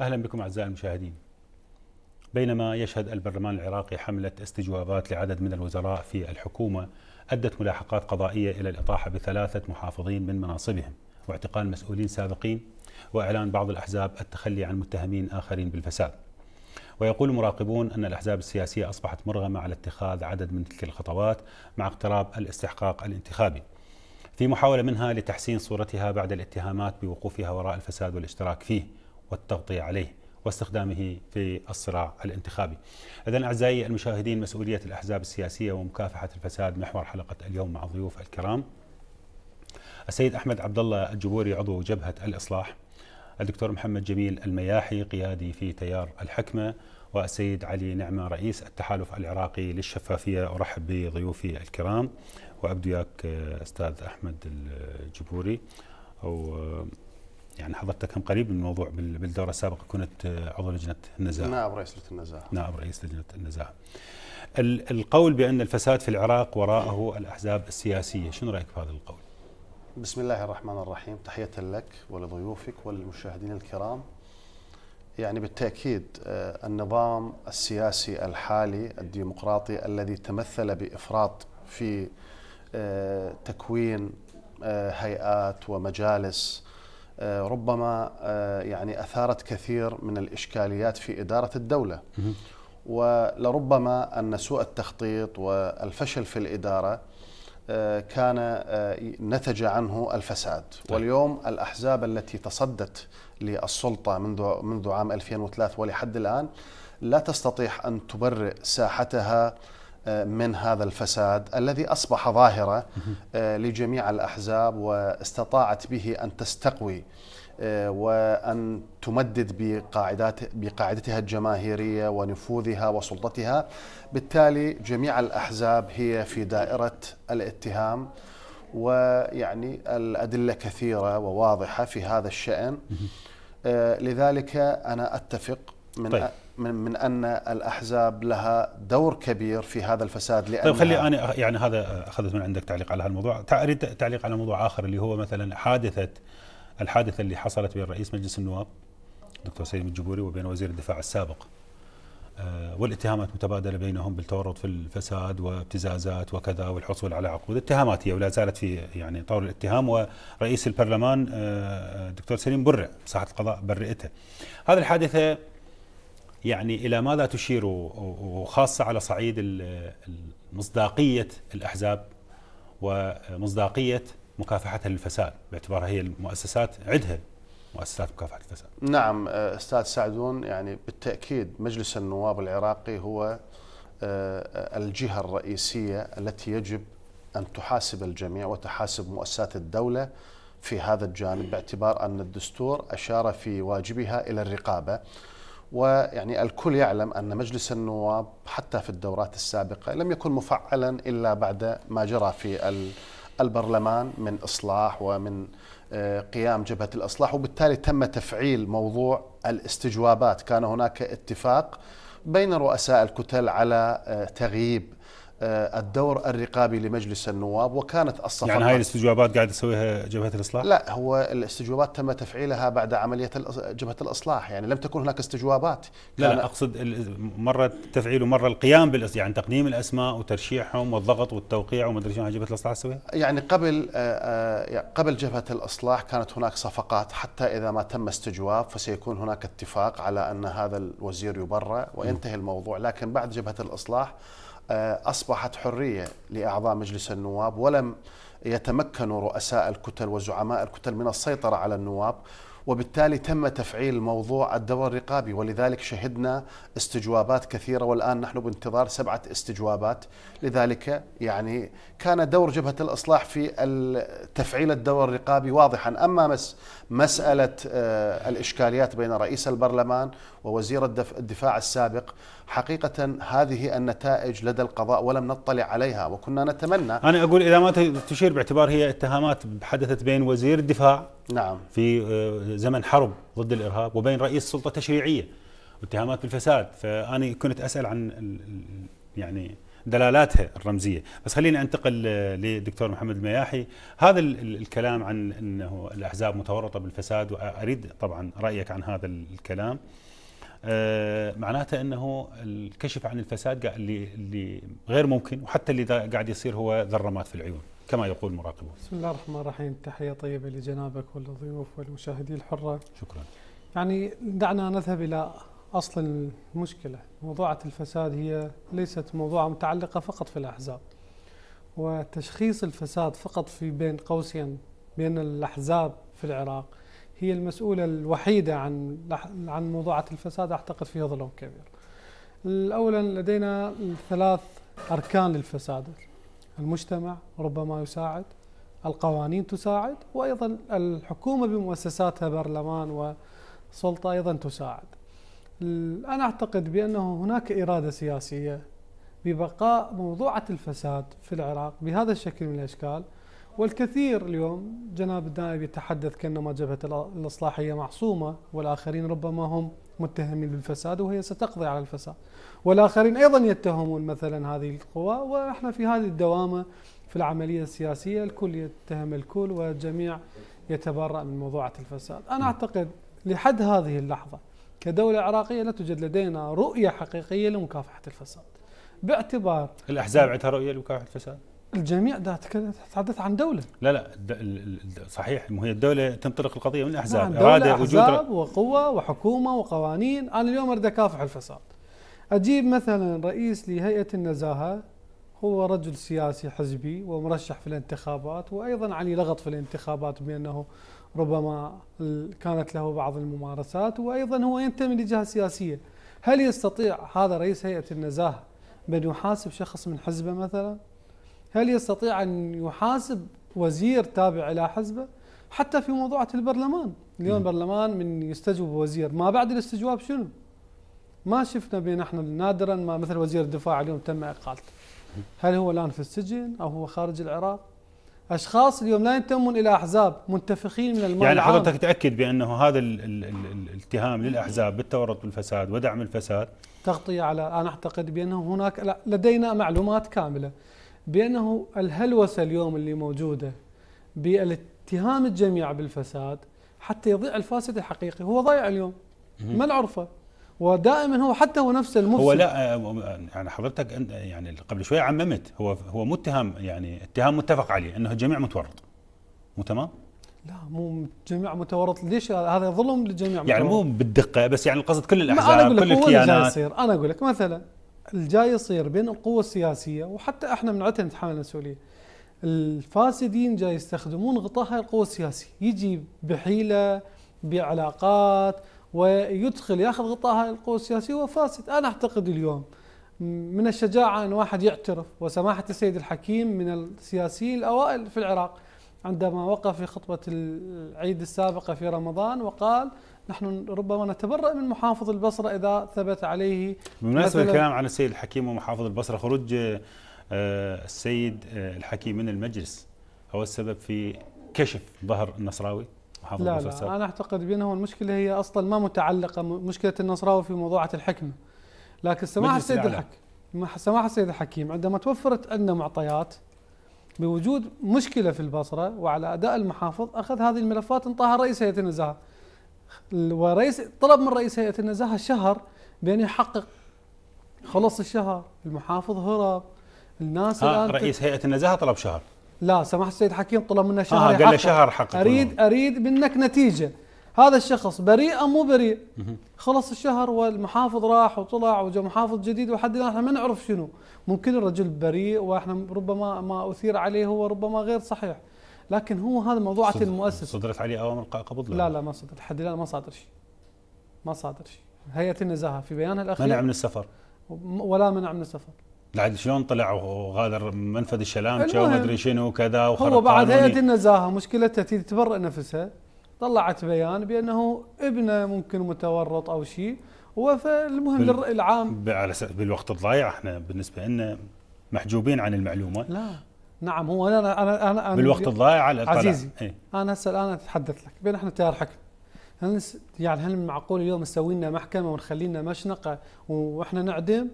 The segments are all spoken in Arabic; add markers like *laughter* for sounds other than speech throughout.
أهلا بكم أعزائي المشاهدين بينما يشهد البرلمان العراقي حملة استجوابات لعدد من الوزراء في الحكومة أدت ملاحقات قضائية إلى الإطاحة بثلاثة محافظين من مناصبهم واعتقال مسؤولين سابقين وإعلان بعض الأحزاب التخلي عن متهمين آخرين بالفساد ويقول مراقبون أن الأحزاب السياسية أصبحت مرغمة على اتخاذ عدد من تلك الخطوات مع اقتراب الاستحقاق الانتخابي في محاولة منها لتحسين صورتها بعد الاتهامات بوقوفها وراء الفساد والاشتراك فيه والتغطية عليه واستخدامه في الصراع الانتخابي. اذا اعزائي المشاهدين مسؤوليه الاحزاب السياسيه ومكافحه الفساد محور حلقه اليوم مع ضيوف الكرام. السيد احمد عبد الله الجبوري عضو جبهه الاصلاح. الدكتور محمد جميل المياحي قيادي في تيار الحكمه والسيد علي نعمه رئيس التحالف العراقي للشفافيه ارحب بضيوفي الكرام وابدو ياك آه، استاذ احمد الجبوري او آه، يعني حضرتك كان قريب من الموضوع بالدوره السابقه كنت آه، عضو لجنه النزاهه نائب رئيس لجنه النزاهه نائب رئيس لجنه النزاهه القول بان الفساد في العراق وراءه الاحزاب السياسيه شنو رايك في هذا القول بسم الله الرحمن الرحيم تحيه لك ولضيوفك وللمشاهدين الكرام يعني بالتاكيد آه، النظام السياسي الحالي الديمقراطي الذي تمثل بافراط في آه، تكوين هيئات ومجالس آه، ربما آه، يعني اثارت كثير من الاشكاليات في اداره الدوله ولربما ان سوء التخطيط والفشل في الاداره آه، كان نتج عنه الفساد طيب. واليوم الأحزاب التي تصدت للسلطة منذ منذ عام 2003 ولحد الآن لا تستطيع أن تبرئ ساحتها آه، من هذا الفساد الذي اصبح ظاهره آه، لجميع الاحزاب واستطاعت به ان تستقوي آه، وان تمدد بقاعدات بقاعدتها الجماهيريه ونفوذها وسلطتها بالتالي جميع الاحزاب هي في دائره الاتهام ويعني الادله كثيره وواضحه في هذا الشان لذلك انا اتفق من طيب. من من ان الاحزاب لها دور كبير في هذا الفساد لان طيب خلي انا يعني هذا اخذت من عندك تعليق على هذا الموضوع، اريد تعليق على موضوع اخر اللي هو مثلا حادثه الحادثه اللي حصلت بين رئيس مجلس النواب الدكتور سليم الجبوري وبين وزير الدفاع السابق آه، والاتهامات متبادله بينهم بالتورط في الفساد وابتزازات وكذا والحصول على عقود اتهامات هي ولا زالت في يعني طور الاتهام ورئيس البرلمان آه، آه، دكتور سليم برع ساحه القضاء برئته هذه الحادثه يعني إلى ماذا تشير وخاصة على صعيد مصداقية الأحزاب ومصداقية مكافحه الفساد باعتبارها هي المؤسسات عدها مؤسسات مكافحة الفساد نعم أستاذ سعدون يعني بالتأكيد مجلس النواب العراقي هو آه، الجهة الرئيسية التي يجب أن تحاسب الجميع وتحاسب مؤسسات الدولة في هذا الجانب باعتبار أن الدستور أشار في واجبها إلى الرقابة ويعني الكل يعلم أن مجلس النواب حتى في الدورات السابقة لم يكن مفعلا إلا بعد ما جرى في البرلمان من إصلاح ومن آه، قيام جبهة الإصلاح وبالتالي تم تفعيل موضوع الاستجوابات كان هناك اتفاق بين رؤساء الكتل على آه، تغييب آه، الدور الرقابي لمجلس النواب وكانت الصفقات يعني هاي الاستجوابات قاعد تسويها جبهه الاصلاح؟ لا هو الاستجوابات تم تفعيلها بعد عمليه جبهه الاصلاح يعني لم تكن هناك استجوابات لا, لا اقصد مره التفعيل ومره القيام بالاس يعني تقديم الاسماء وترشيحهم والضغط والتوقيع وما ادري شنو جبهه الاصلاح تسويها؟ يعني قبل آه، آه، يعني قبل جبهه الاصلاح كانت هناك صفقات حتى اذا ما تم استجواب فسيكون هناك اتفاق على ان هذا الوزير يبرع وينتهي الموضوع لكن بعد جبهه الاصلاح آه، أصبحت حرية لأعضاء مجلس النواب ولم يتمكن رؤساء الكتل وزعماء الكتل من السيطرة على النواب وبالتالي تم تفعيل موضوع الدور الرقابي ولذلك شهدنا استجوابات كثيرة والآن نحن بانتظار سبعة استجوابات لذلك يعني كان دور جبهة الإصلاح في تفعيل الدور الرقابي واضحا أما مس مسألة آه، الإشكاليات بين رئيس البرلمان ووزير الدفاع السابق حقيقة هذه النتائج لدى القضاء ولم نطلع عليها وكنا نتمنى أنا أقول إذا ما تشير باعتبار هي اتهامات حدثت بين وزير الدفاع نعم في آه، زمن حرب ضد الإرهاب وبين رئيس سلطة تشريعية واتهامات بالفساد فأنا كنت أسأل عن يعني دلالاتها الرمزيه، بس خليني انتقل آه، لدكتور محمد المياحي، هذا الكلام عن انه الاحزاب متورطه بالفساد واريد طبعا رايك عن هذا الكلام. أه معناته انه الكشف عن الفساد اللي اللي غير ممكن وحتى اللي قاعد يصير هو ذرمات في العيون كما يقول مراقبون. بسم الله الرحمن الرحيم، تحيه طيبه لجنابك وللضيوف والمشاهدين الحره. شكرا. يعني دعنا نذهب الى أصل المشكلة موضوعة الفساد هي ليست موضوعة متعلقة فقط في الأحزاب وتشخيص الفساد فقط في بين قوسين بين الأحزاب في العراق هي المسؤولة الوحيدة عن عن موضوعة الفساد أعتقد فيها ظلم كبير. أولا لدينا ثلاث أركان للفساد المجتمع ربما يساعد القوانين تساعد وأيضا الحكومة بمؤسساتها برلمان وسلطة أيضا تساعد أنا أعتقد بأنه هناك إرادة سياسية ببقاء موضوعة الفساد في العراق بهذا الشكل من الأشكال والكثير اليوم جناب النائب يتحدث كأنما جبهة الإصلاحية معصومة والآخرين ربما هم متهمين بالفساد وهي ستقضي على الفساد والآخرين أيضا يتهمون مثلا هذه القوى وإحنا في هذه الدوامة في العملية السياسية الكل يتهم الكل والجميع يتبرأ من موضوعة الفساد أنا نعم. أعتقد لحد هذه اللحظة كدولة عراقية لا توجد لدينا رؤية حقيقية لمكافحة الفساد باعتبار الأحزاب عندها رؤية لمكافحة الفساد؟ الجميع ده تتحدث عن دولة لا لا صحيح هي الدولة تنطلق القضية من الأحزاب نعم دولة إرادة أحزاب وجود وقوة وحكومة وقوانين أنا اليوم أريد أكافح الفساد أجيب مثلا رئيس لهيئة النزاهة هو رجل سياسي حزبي ومرشح في الانتخابات وأيضا علي لغط في الانتخابات بأنه ربما كانت له بعض الممارسات وايضا هو ينتمي لجهه سياسيه هل يستطيع هذا رئيس هيئه النزاهه بان يحاسب شخص من حزبه مثلا هل يستطيع ان يحاسب وزير تابع الى حزبه حتى في موضوعه البرلمان اليوم البرلمان من يستجوب وزير ما بعد الاستجواب شنو ما شفنا بين احنا نادرا ما مثل وزير الدفاع اليوم تم اقالته هل هو الان في السجن او هو خارج العراق اشخاص اليوم لا ينتمون الى احزاب منتفخين من المال يعني حضرتك تاكد بانه هذا الاتهام للاحزاب بالتورط بالفساد ودعم الفساد تغطيه على انا اعتقد بانه هناك لا لدينا معلومات كامله بانه الهلوسه اليوم اللي موجوده بالاتهام الجميع بالفساد حتى يضيع الفاسد الحقيقي هو ضايع اليوم ما العرفه ودائما هو حتى هو نفسه المفسد هو لا آه، يعني حضرتك يعني قبل شويه عممت هو هو متهم يعني اتهام متفق عليه انه الجميع متورط مو تمام؟ لا مو جميع متورط ليش هذا ظلم للجميع يعني متورط. مو بالدقه بس يعني القصد كل الاحزاب كل الكيانات انا اقول لك مثلا الجاي يصير بين القوى السياسيه وحتى احنا من عتنا نتحمل المسؤوليه الفاسدين جاي يستخدمون غطاء هاي القوى السياسيه يجي بحيله بعلاقات ويدخل ياخذ غطاء هاي القوى السياسيه فاسد انا اعتقد اليوم من الشجاعه ان واحد يعترف وسماحه السيد الحكيم من السياسيين الاوائل في العراق عندما وقف في خطبه العيد السابقه في رمضان وقال نحن ربما نتبرأ من محافظ البصرة إذا ثبت عليه بمناسبة الكلام عن السيد الحكيم ومحافظ البصرة خروج آه، السيد آه، الحكيم من المجلس هو السبب في كشف ظهر النصراوي لا لا انا اعتقد بانه المشكله هي اصلا ما متعلقه مشكله النصراوي في موضوعه الحكمه لكن سماحه السيد الحكيم سماحه السيد الحكيم عندما توفرت عندنا معطيات بوجود مشكله في البصره وعلى اداء المحافظ اخذ هذه الملفات انطاها رئيس هيئه النزاهه ورئيس طلب من رئيس هيئه النزاهه شهر بان يحقق خلص الشهر المحافظ هرب الناس الان رئيس هيئه النزاهه طلب شهر لا سماحه السيد حكيم طلب منا شهر آه قال له شهر حقق اريد اريد منك نتيجه هذا الشخص بريء ام مو بريء خلص الشهر والمحافظ راح وطلع وجاء محافظ جديد وحد الان احنا ما نعرف شنو ممكن الرجل بريء واحنا ربما ما اثير عليه هو ربما غير صحيح لكن هو هذا موضوعة صدر المؤسس صدرت عليه أوامر قبض لا لا ما صدرت لحد الآن ما صادر شيء ما صادر شيء هيئة النزاهة في بيانها الأخير منع من السفر ولا منع من السفر بعد شلون طلع وغادر منفذ الشلامشه وما ادري شنو كذا وخرج هو بعد هيئه النزاهه مشكلتها تريد تبرئ نفسها طلعت بيان بانه ابنه ممكن متورط او شيء فالمهم للراي العام على بالوقت الضايع احنا بالنسبه لنا محجوبين عن المعلومه لا نعم هو انا انا انا, أنا بالوقت الضايع على الاقل عزيزي ايه؟ انا هسه الان اتحدث لك بين احنا تيار حكم هل يعني هل معقول اليوم نسوي لنا محكمه ونخلي لنا مشنقه واحنا نعدم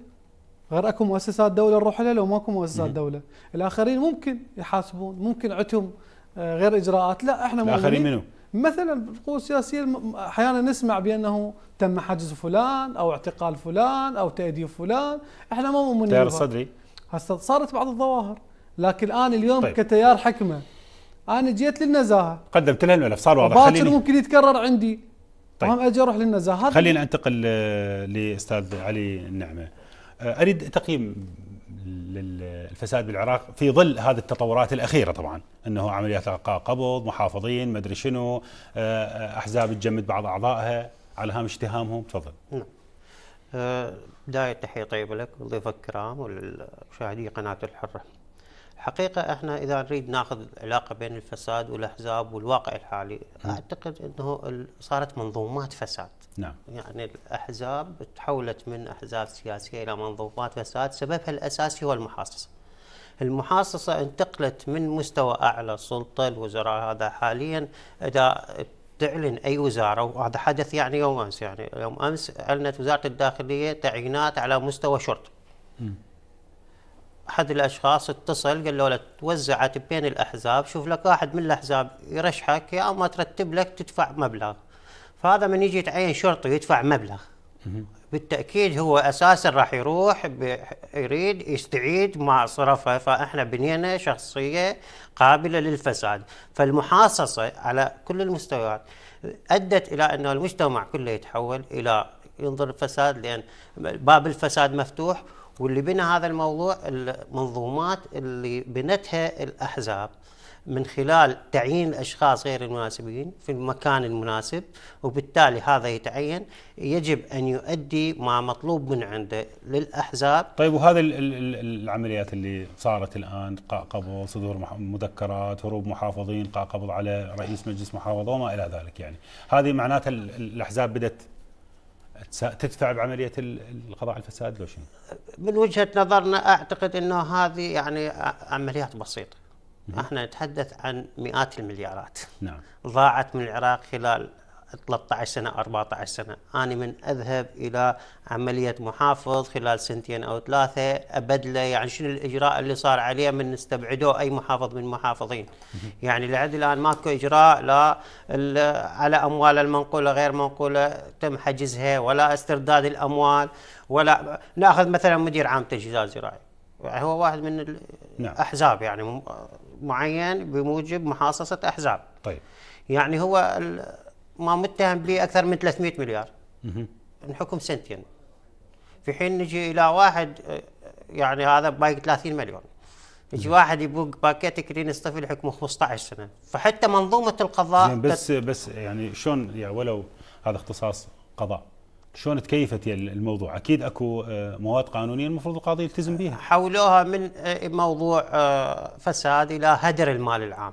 غير اكو مؤسسات دوله نروح لها لو ماكو مؤسسات دوله الاخرين ممكن يحاسبون ممكن عندهم آه، غير اجراءات لا احنا الاخرين منو مثلا القوى السياسيه احيانا نسمع بانه تم حجز فلان او اعتقال فلان او تاديب فلان احنا ما مؤمنين التيار الصدري هسه صارت بعض الظواهر لكن انا اليوم طيب. كتيار حكمه انا جيت للنزاهه قدمت لها الملف صار واضح خليني ممكن يتكرر عندي طيب اجي اروح للنزاهه خلينا انتقل آه، لاستاذ علي النعمه آه، اريد تقييم الفساد بالعراق في ظل هذه التطورات الاخيره طبعا انه عمليات القاء قبض محافظين مدري شنو آه، آه، احزاب تجمد بعض اعضائها على هامش اتهامهم تفضل نعم بداية تحية طيبة لك ضيفك الكرام ولمشاهدي قناة الحرة الحقيقة احنا إذا نريد ناخذ علاقة بين الفساد والأحزاب والواقع الحالي م. نعم. أعتقد أنه صارت منظومات فساد نعم. يعني الأحزاب تحولت من أحزاب سياسية إلى منظومات فساد سببها الأساسي هو المحاصصة المحاصصة انتقلت من مستوى أعلى السلطة الوزراء هذا حاليا إذا تعلن اي وزاره وهذا حدث يعني يوم امس يعني يوم امس اعلنت وزاره الداخليه تعيينات على مستوى شرطه. احد الاشخاص اتصل قال له توزعت بين الاحزاب شوف لك واحد من الاحزاب يرشحك يا اما ترتب لك تدفع مبلغ فهذا من يجي يتعين شرطي يدفع مبلغ بالتاكيد هو اساسا راح يروح يريد يستعيد ما صرفه فاحنا بنينا شخصيه قابله للفساد فالمحاصصه على كل المستويات ادت الى انه المجتمع كله يتحول الى ينظر الفساد لان باب الفساد مفتوح واللي بنى هذا الموضوع المنظومات اللي بنتها الأحزاب من خلال تعيين الأشخاص غير المناسبين في المكان المناسب وبالتالي هذا يتعين يجب أن يؤدي ما مطلوب من عنده للأحزاب طيب وهذه العمليات اللي صارت الآن قبض صدور مذكرات هروب محافظين قبض على رئيس مجلس محافظة وما إلى ذلك يعني هذه معناتها الأحزاب بدأت تدفع بعمليه القضاء على الفساد لو شنو؟ من وجهه نظرنا اعتقد انه هذه يعني عمليات بسيطه. احنا نتحدث عن مئات المليارات نعم ضاعت من العراق خلال 13 سنة 14 سنة أنا من أذهب إلى عملية محافظ خلال سنتين أو ثلاثة أبدله يعني شنو الإجراء اللي صار عليه من استبعدوه أي محافظ من المحافظين يعني لحد الآن ماكو إجراء لا على أموال المنقولة غير منقولة تم حجزها ولا استرداد الأموال ولا ناخذ مثلا مدير عام تجهيزات زراعي هو واحد من الأحزاب نعم. يعني معين بموجب محاصصة أحزاب طيب يعني هو ما متهم باكثر من 300 مليار نحكم سنتين في حين نجي الى واحد آه، يعني هذا باقي 30 مليون يجي واحد يبوق باكيت كرين طفل حكمه 15 سنه فحتى منظومه القضاء يعني بس بس يعني شلون يعني ولو هذا اختصاص قضاء شلون تكيفت الموضوع اكيد اكو آه، مواد قانونيه المفروض القاضي يلتزم بها حولوها من آه، موضوع فساد الى هدر المال العام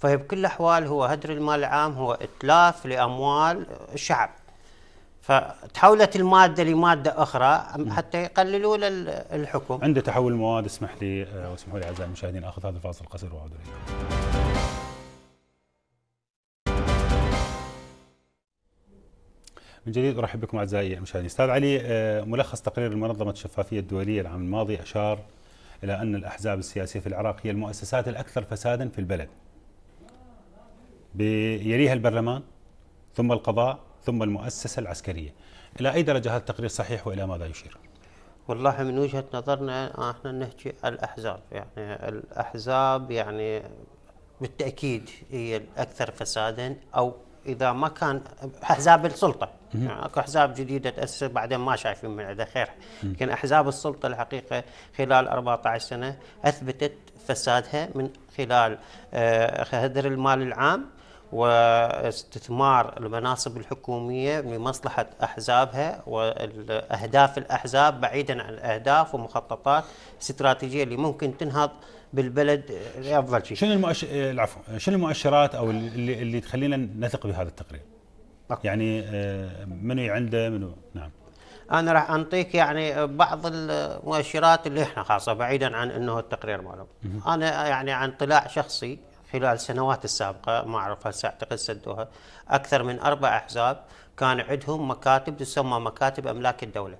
فهي بكل الأحوال هو هدر المال العام هو إتلاف لأموال الشعب فتحولت المادة لمادة أخرى حتى يقللوا الحكم عند تحول المواد اسمح لي آه، واسمحوا لي أعزائي المشاهدين أخذ هذا الفاصل القصير وأعود إليكم من جديد ارحب بكم اعزائي المشاهدين. استاذ علي آه، ملخص تقرير منظمه الشفافيه الدوليه العام الماضي اشار الى ان الاحزاب السياسيه في العراق هي المؤسسات الاكثر فسادا في البلد. يليها البرلمان ثم القضاء ثم المؤسسة العسكرية إلى أي درجة هذا التقرير صحيح وإلى ماذا يشير؟ والله من وجهة نظرنا احنا نحكي الأحزاب يعني الأحزاب يعني بالتأكيد هي الأكثر فسادا أو إذا ما كان أحزاب السلطة يعني اكو احزاب جديده تاسس بعدين ما شايفين من عندها خير لكن احزاب السلطه الحقيقه خلال 14 سنه اثبتت فسادها من خلال آه، هدر المال العام واستثمار المناصب الحكومية لمصلحة أحزابها وأهداف الأحزاب بعيدا عن الأهداف ومخططات استراتيجية اللي ممكن تنهض بالبلد أفضل شيء شنو المؤشر... إيه، العفو شنو المؤشرات أو اللي, اللي تخلينا نثق بهذا التقرير أكبر. يعني إيه، منو عنده منو نعم انا راح انطيك يعني بعض المؤشرات اللي احنا خاصه بعيدا عن انه التقرير ماله انا يعني عن طلاع شخصي خلال السنوات السابقة ما أعرف هل سأعتقد سدوها أكثر من أربع أحزاب كان عندهم مكاتب تسمى مكاتب أملاك الدولة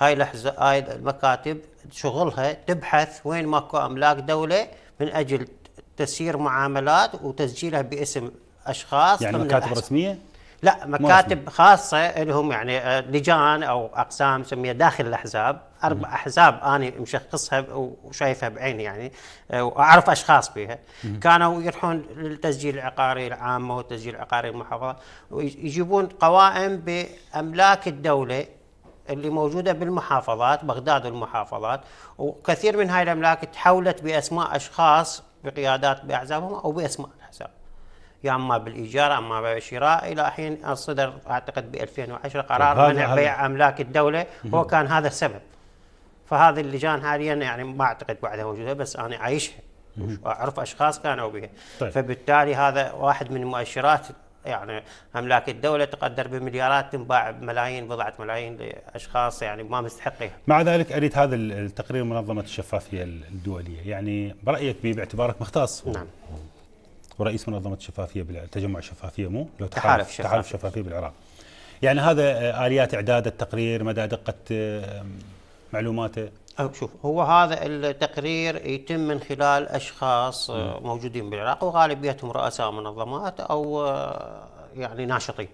هاي هاي المكاتب شغلها تبحث وين ماكو أملاك دولة من أجل تسيير معاملات وتسجيلها باسم أشخاص يعني مكاتب رسمية؟ لا مكاتب خاصه لهم يعني آه، لجان او اقسام سميها داخل الاحزاب اربع احزاب انا مشخصها وشايفها بعيني يعني آه، واعرف اشخاص بها كانوا يروحون للتسجيل العقاري العامه والتسجيل العقاري المحافظه ويجيبون قوائم باملاك الدوله اللي موجوده بالمحافظات بغداد والمحافظات وكثير من هاي الاملاك تحولت باسماء اشخاص بقيادات باحزابهم او باسماء يا اما بالايجار اما بالشراء الى حين صدر اعتقد ب طيب، 2010 قرار منع بيع املاك الدوله هو كان هذا السبب فهذه اللجان حاليا يعني ما اعتقد بعدها وجودها بس انا عايشها واعرف اشخاص كانوا بها طيب. فبالتالي هذا واحد من مؤشرات يعني املاك الدوله تقدر بمليارات تنباع بملايين بضعه ملايين لاشخاص يعني ما مستحقيها. مع ذلك اريد هذا التقرير منظمه الشفافيه الدوليه، يعني برايك باعتبارك مختص نعم ورئيس منظمه الشفافيه بالعراق تجمع الشفافيه مو لو تحالف شفافية. تحالف شفافيه بالعراق يعني هذا آه، اليات اعداد التقرير مدى دقه آه، معلوماته شوف هو هذا التقرير يتم من خلال اشخاص آه، موجودين بالعراق وغالبيتهم رؤساء منظمات او يعني ناشطين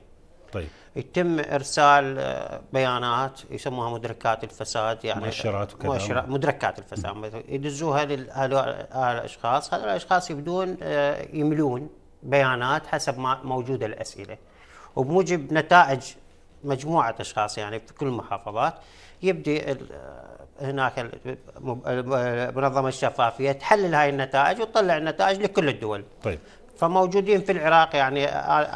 طيب يتم ارسال آه، بيانات يسموها مدركات الفساد يعني مؤشرات وكذا مؤشرات مدركات الفساد يدزوها آه، الاشخاص، هذول الاشخاص يبدون آه، يملون بيانات حسب ما موجوده الاسئله وبموجب نتائج مجموعه اشخاص يعني في كل المحافظات يبدي هناك منظمه الشفافيه تحلل هاي النتائج وتطلع النتائج لكل الدول. طيب فموجودين في العراق يعني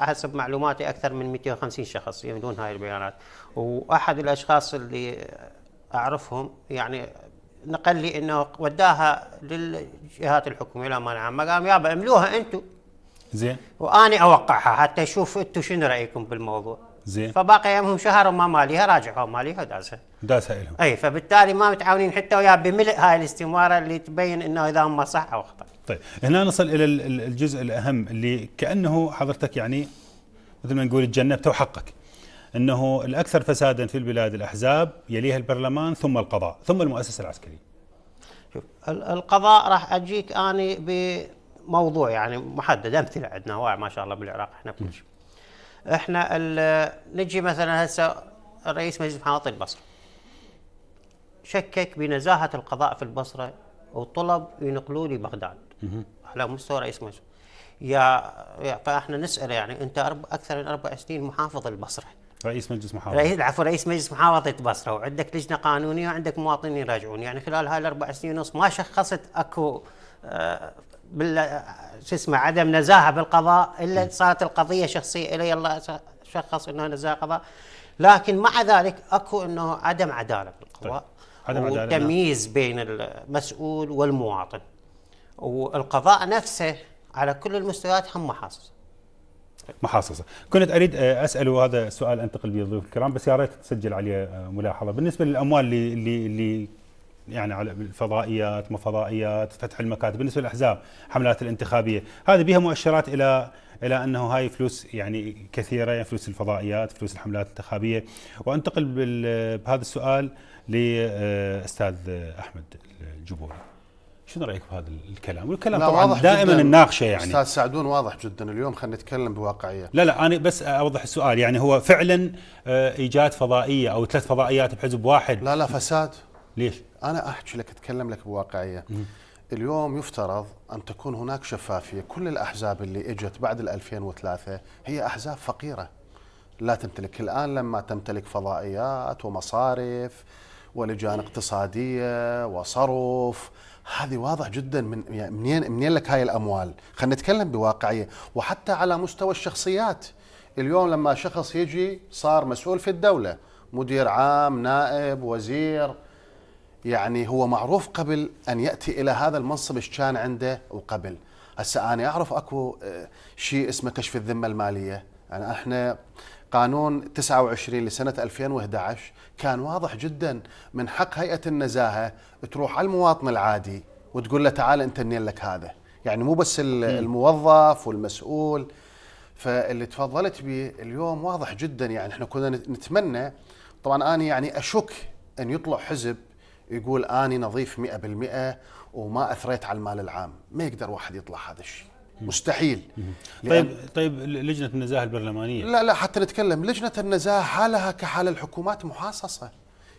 حسب معلوماتي اكثر من 250 شخص يملون هاي البيانات واحد الاشخاص اللي اعرفهم يعني نقل لي انه وداها للجهات الحكوميه لا مانع ما قام يابا املوها انتم زين واني اوقعها حتى اشوف انتم شنو رايكم بالموضوع زين فباقي يومهم شهر وما ماليها راجعوا ماليها داسها داسها لهم اي فبالتالي ما متعاونين حتى ويا بملء هاي الاستماره اللي تبين انه اذا هم صح او خطا طيب هنا نصل الى الجزء الاهم اللي كانه حضرتك يعني مثل ما نقول تجنبته وحقك انه الاكثر فسادا في البلاد الاحزاب يليها البرلمان ثم القضاء ثم المؤسسه العسكريه شوف القضاء راح اجيك اني بموضوع يعني محدد امثله عندنا واعي ما شاء الله بالعراق احنا بكل شيء احنا نجي مثلا هسه رئيس مجلس محافظه البصره شكك بنزاهه القضاء في البصره وطلب ينقلوه لبغداد على مستوى رئيس مجلس يا فاحنا نسال يعني انت أرب... اكثر من اربع سنين محافظ البصره رئيس مجلس محافظه رئيس عفوا رئيس مجلس محافظه بصره وعندك لجنه قانونيه وعندك مواطنين يراجعون يعني خلال هاي الاربع سنين ونص ما شخصت اكو آه، بال شو اسمه عدم نزاهه بالقضاء الا صارت القضيه شخصيه الي الله شخص انه نزاهه قضاء لكن مع ذلك اكو انه عدم عداله بالقضاء طيب. عدم عداله تمييز نعم. بين المسؤول والمواطن والقضاء نفسه على كل المستويات هم محاصصه محاصصة كنت أريد اساله هذا السؤال أنتقل به الضيوف الكرام بس يا ريت تسجل عليه ملاحظة بالنسبة للأموال اللي, اللي, اللي يعني على الفضائيات ما فضائيات فتح المكاتب بالنسبة للأحزاب حملات الانتخابية هذه بها مؤشرات إلى الى انه هاي فلوس يعني كثيره يعني فلوس الفضائيات فلوس الحملات الانتخابيه وانتقل بهذا السؤال لاستاذ احمد الجبوري شنو رايك بهذا الكلام؟ والكلام طبعا دائما نناقشه يعني استاذ سعدون واضح جدا اليوم خلينا نتكلم بواقعيه لا لا انا بس اوضح السؤال يعني هو فعلا آه، ايجاد فضائيه او ثلاث فضائيات بحزب واحد لا لا فساد ليش؟ انا احكي لك اتكلم لك بواقعيه م. اليوم يفترض ان تكون هناك شفافيه، كل الاحزاب اللي اجت بعد 2003 هي احزاب فقيره لا تمتلك الان لما تمتلك فضائيات ومصارف ولجان اقتصاديه وصرف هذه واضح جدا من يعني منين منين لك هاي الاموال خلينا نتكلم بواقعيه وحتى على مستوى الشخصيات اليوم لما شخص يجي صار مسؤول في الدوله مدير عام نائب وزير يعني هو معروف قبل ان ياتي الى هذا المنصب ايش كان عنده وقبل هسه انا اعرف اكو آه، شيء اسمه كشف الذمه الماليه يعني احنا قانون 29 لسنة 2011 كان واضح جدا من حق هيئة النزاهة تروح على المواطن العادي وتقول له تعال انت منين لك هذا يعني مو بس الموظف والمسؤول فاللي تفضلت به اليوم واضح جدا يعني احنا كنا نتمنى طبعا انا يعني اشك ان يطلع حزب يقول اني نظيف 100% وما اثريت على المال العام ما يقدر واحد يطلع هذا الشيء مستحيل طيب طيب لجنه النزاهه البرلمانيه لا لا حتى نتكلم لجنه النزاهه حالها كحال الحكومات محاصصه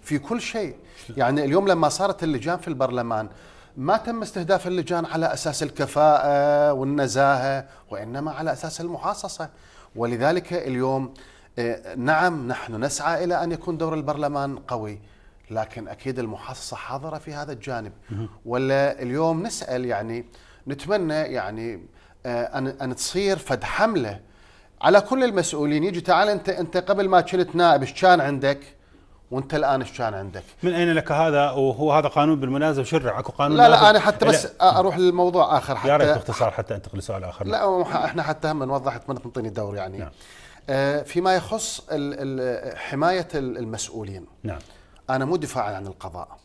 في كل شيء يعني اليوم لما صارت اللجان في البرلمان ما تم استهداف اللجان على اساس الكفاءه والنزاهه وانما على اساس المحاصصه ولذلك اليوم آه، نعم نحن نسعى الى ان يكون دور البرلمان قوي لكن اكيد المحاصصه حاضره في هذا الجانب ولا اليوم نسال يعني نتمنى يعني آه، ان ان تصير فد حمله على كل المسؤولين يجي تعال انت انت قبل ما كنت نائب ايش كان عندك؟ وانت الان ايش كان عندك؟ من اين لك هذا وهو هذا قانون بالمناسبه شرع اكو قانون لا لا انا حتى بس اروح للموضوع اخر حتى يا ريت باختصار حتى انتقل لسؤال اخر لا احنا حتى هم نوضح اتمنى تنطيني الدور يعني نعم. آه، فيما يخص حمايه المسؤولين نعم انا مو دفاعا عن القضاء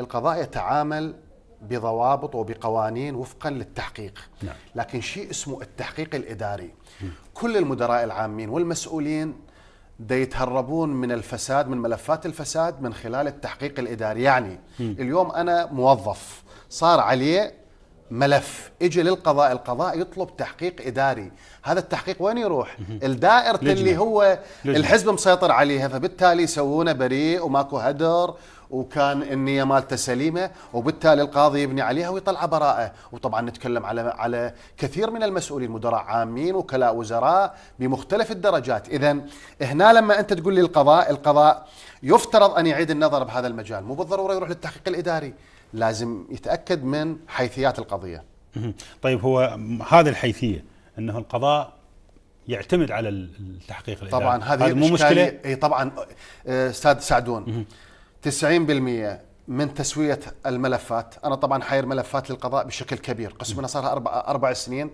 القضاء يتعامل بضوابط وبقوانين وفقا للتحقيق نعم. لكن شيء اسمه التحقيق الإداري م. كل المدراء العامين والمسؤولين دا يتهربون من الفساد من ملفات الفساد من خلال التحقيق الإداري يعني م. اليوم أنا موظف صار عليه ملف اجي للقضاء القضاء يطلب تحقيق إداري هذا التحقيق وين يروح؟ الدائرة اللي هو لجنة. الحزب مسيطر عليها فبالتالي يسوونه بريء وماكو هدر وكان النيه مالته سليمه وبالتالي القاضي يبني عليها ويطلع براءه وطبعا نتكلم على على كثير من المسؤولين مدراء عامين وكلاء وزراء بمختلف الدرجات اذا هنا لما انت تقول لي القضاء القضاء يفترض ان يعيد النظر بهذا المجال مو بالضروره يروح للتحقيق الاداري لازم يتاكد من حيثيات القضيه طيب هو هذه الحيثيه انه القضاء يعتمد على التحقيق الاداري طبعا هذه مو مشكله اي طبعا آه، استاذ سعدون 90% من تسويه الملفات انا طبعا حاير ملفات للقضاء بشكل كبير قسمنا صار اربع اربع سنين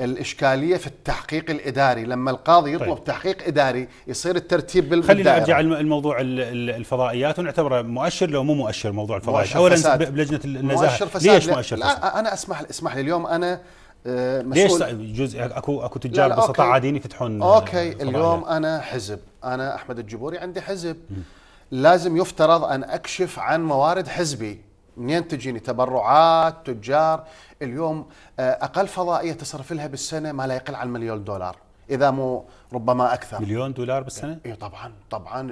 الاشكاليه في التحقيق الاداري لما القاضي يطلب طيب. تحقيق اداري يصير الترتيب بالدائره خلينا ارجع الموضوع الفضائيات ونعتبره مؤشر لو مو مؤشر موضوع الفضائيات اولا بلجنه النزاهه مؤشر فساد ليش مؤشر لا فساد؟ لا انا اسمح اسمح لي اليوم انا آه، ليش جزء اكو اكو تجار بسطاء عاديين يفتحون اوكي اليوم عليها. يعني. انا حزب انا احمد الجبوري عندي حزب م. لازم يفترض ان اكشف عن موارد حزبي منين تجيني تبرعات تجار اليوم آه، اقل فضائيه تصرف لها بالسنه ما لا يقل عن مليون دولار اذا مو ربما اكثر مليون دولار بالسنه؟ اي طبعا طبعا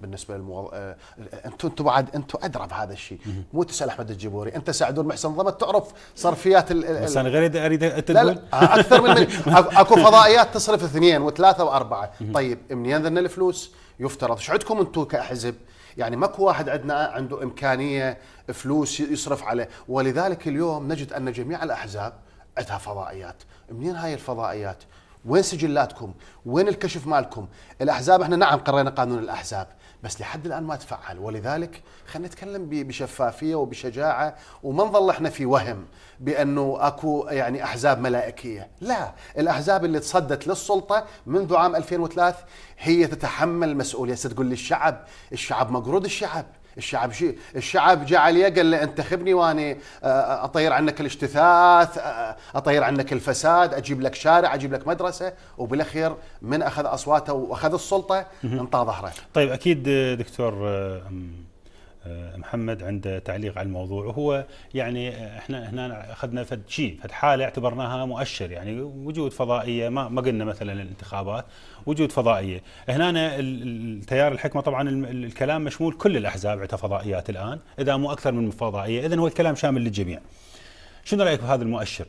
بالنسبه للموظ... آه، انتم انتم بعد انتم ادرى بهذا الشيء مو تسال احمد الجبوري انت سعدون محسن ضمت تعرف صرفيات ال ال بس انا غير اريد لا, لا آه، اكثر من *laughs* اكو فضائيات تصرف اثنين وثلاثه واربعه طيب منين ذن الفلوس؟ يفترض شو عندكم انتم كحزب؟ يعني ماكو واحد عندنا عنده امكانيه فلوس يصرف عليه ولذلك اليوم نجد ان جميع الاحزاب عندها فضائيات منين هاي الفضائيات وين سجلاتكم وين الكشف مالكم الاحزاب احنا نعم قرينا قانون الاحزاب بس لحد الان ما تفعل ولذلك خلينا نتكلم بشفافيه وبشجاعه وما نظل احنا في وهم بانه اكو يعني احزاب ملائكيه، لا، الاحزاب اللي تصدت للسلطه منذ عام 2003 هي تتحمل مسؤوليه، تقول لي الشعب، الشعب مقروض الشعب الشعب شيء الشعب جعل قال له انتخبني واني وانا آه، آه، اطير عنك الاجتثاث آه، اطير عنك الفساد اجيب لك شارع اجيب لك مدرسه وبالاخير من اخذ اصواته واخذ السلطه انطى ظهره طيب اكيد دكتور آه، محمد عند تعليق على الموضوع وهو يعني احنا هنا اخذنا فد شيء فد حاله اعتبرناها مؤشر يعني وجود فضائيه ما ما قلنا مثلا الانتخابات وجود فضائيه هنا التيار الحكمه طبعا الكلام مشمول كل الاحزاب عندها فضائيات الان اذا مو اكثر من فضائيه اذا هو الكلام شامل للجميع شنو رايك بهذا المؤشر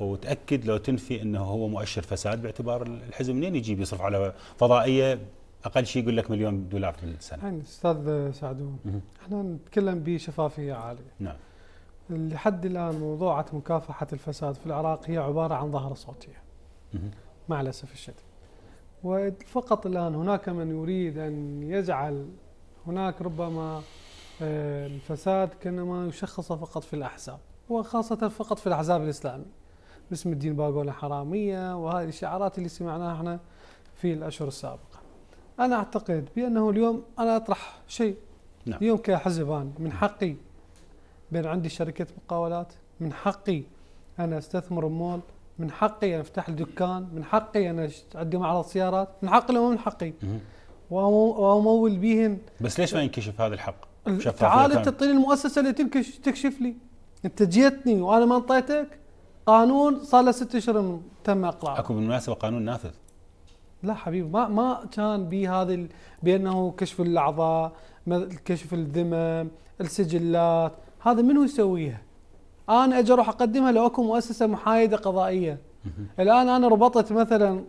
وتاكد لو تنفي انه هو مؤشر فساد باعتبار الحزب منين يجيب يصرف على فضائيه اقل شيء يقول لك مليون دولار في السنه. يعني استاذ سعدون احنا نتكلم بشفافيه عاليه. نعم. لحد الان موضوعة مكافحة الفساد في العراق هي عبارة عن ظاهرة صوتية. مع الاسف الشديد. وفقط الان هناك من يريد ان يجعل هناك ربما آه، الفساد كانما يشخص فقط في الاحزاب وخاصة فقط في الاحزاب الاسلامية. باسم الدين باقولة حرامية وهذه الشعارات اللي سمعناها احنا في الاشهر السابقة. أنا أعتقد بأنه اليوم أنا أطرح شيء نعم. اليوم كحزب أنا من حقي بين عندي شركة مقاولات من حقي أنا أستثمر مول من حقي أنا أفتح دكان من حقي أنا عندي معرض سيارات من حقي لو من حقي وأمول بيهن بس ليش ما ينكشف هذا الحق؟ تعال أنت تعطيني المؤسسة اللي تنكش تكشف لي أنت جيتني وأنا ما أنطيتك قانون صار له ست أشهر تم إقلاعه أكو بالمناسبة قانون نافذ لا حبيبي ما ما كان بهذه بانه كشف الاعضاء كشف الذمم السجلات هذا منو يسويها انا اجي اروح اقدمها لو اكو مؤسسه محايده قضائيه الان انا ربطت مثلا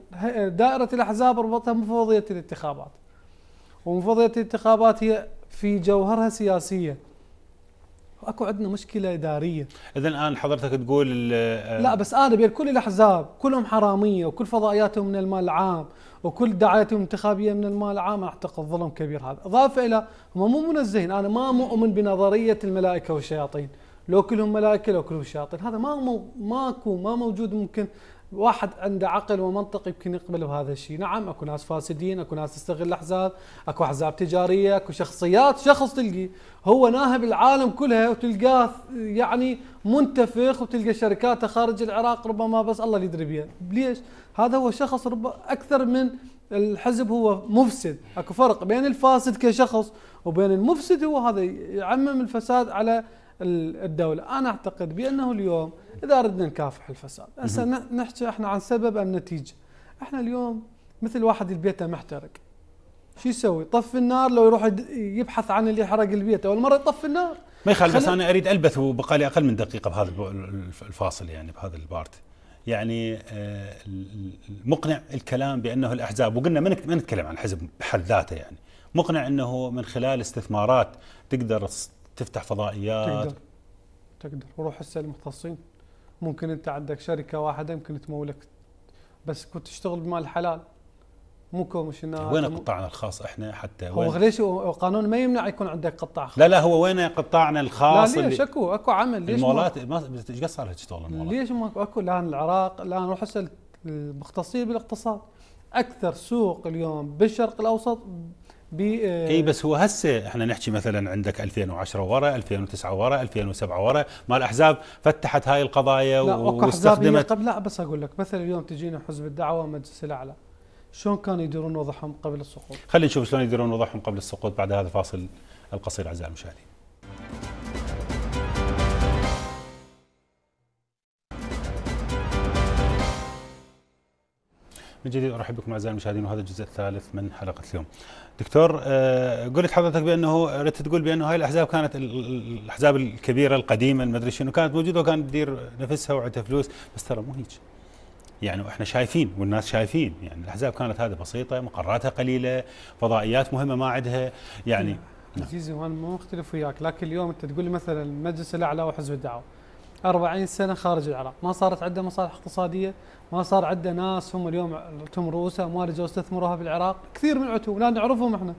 دائره الاحزاب ربطتها مفوضيه الانتخابات ومفوضيه الانتخابات هي في جوهرها سياسيه واكو عندنا مشكله اداريه اذا الان حضرتك تقول آه، لا بس انا بين كل الاحزاب كلهم حراميه وكل فضائياتهم من المال العام وكل دعاياتهم الانتخابيه من المال العام اعتقد ظلم كبير هذا اضافه الى هم مو منزهين انا ما مؤمن بنظريه الملائكه والشياطين لو كلهم ملائكه لو كلهم شياطين هذا ما ماكو ما موجود ممكن واحد عنده عقل ومنطق يمكن يقبل بهذا الشيء نعم اكو ناس فاسدين اكو ناس تستغل الاحزاب اكو احزاب تجاريه اكو شخصيات شخص تلقي هو ناهب العالم كلها وتلقاه يعني منتفخ وتلقى شركاته خارج العراق ربما بس الله اللي يدري بها ليش هذا هو شخص ربما اكثر من الحزب هو مفسد اكو فرق بين الفاسد كشخص وبين المفسد هو هذا يعمم الفساد على الدولة أنا أعتقد بأنه اليوم إذا أردنا نكافح الفساد هسه نحكي إحنا عن سبب أم نتيجة إحنا اليوم مثل واحد البيت محترق شو يسوي طفي النار لو يروح يبحث عن اللي حرق البيت أول مرة يطفي النار ما يخالف بس أنا أريد ألبث وبقى لي أقل من دقيقة بهذا الفاصل يعني بهذا البارت يعني آه، مقنع الكلام بأنه الأحزاب وقلنا ما نتكلم عن حزب بحد ذاته يعني مقنع أنه من خلال استثمارات تقدر تفتح فضائيات تقدر تقدر وروح هسه المختصين ممكن انت عندك شركه واحده يمكن تمولك بس كنت تشتغل بمال حلال مو كومشنات وين قطاعنا الخاص احنا حتى وين؟ هو ليش القانون ما يمنع يكون عندك قطاع خاص لا لا هو وين قطاعنا الخاص لا ليش اكو اكو عمل ليش المولات ايش قد صار تشتغل المولات؟ ليش ما اكو الان العراق الان روح هسه المختصين بالاقتصاد اكثر سوق اليوم بالشرق الاوسط آه، اي بس هو هسه احنا نحكي مثلا عندك 2010 ورا 2009 ورا 2007 ورا ما الاحزاب فتحت هاي القضايا لا واستخدمت طب لا بس اقول لك مثلا اليوم تجينا حزب الدعوه مجلس الاعلى شلون كانوا يديرون وضعهم قبل السقوط خلينا نشوف شلون يديرون وضعهم قبل السقوط بعد هذا الفاصل القصير اعزائي المشاهدين من جديد ارحب بكم اعزائي المشاهدين وهذا الجزء الثالث من حلقه اليوم. دكتور آه، قلت حضرتك بانه ردت تقول بانه هاي الاحزاب كانت الاحزاب الكبيره القديمه المدري شنو كانت موجوده وكانت تدير نفسها وعندها فلوس بس ترى مو هيك. يعني احنا شايفين والناس شايفين يعني الاحزاب كانت هذه بسيطه مقراتها قليله فضائيات مهمه ما عندها يعني إيه. نعم. عزيزي وانا مو مختلف وياك لكن اليوم انت تقول لي مثلا المجلس الاعلى وحزب الدعوه 40 سنه خارج العراق، ما صارت عنده مصالح اقتصاديه، ما صار عنده ناس هم اليوم تم رؤوس اموال جو استثمروها في العراق، كثير من عتوب لا نعرفهم احنا.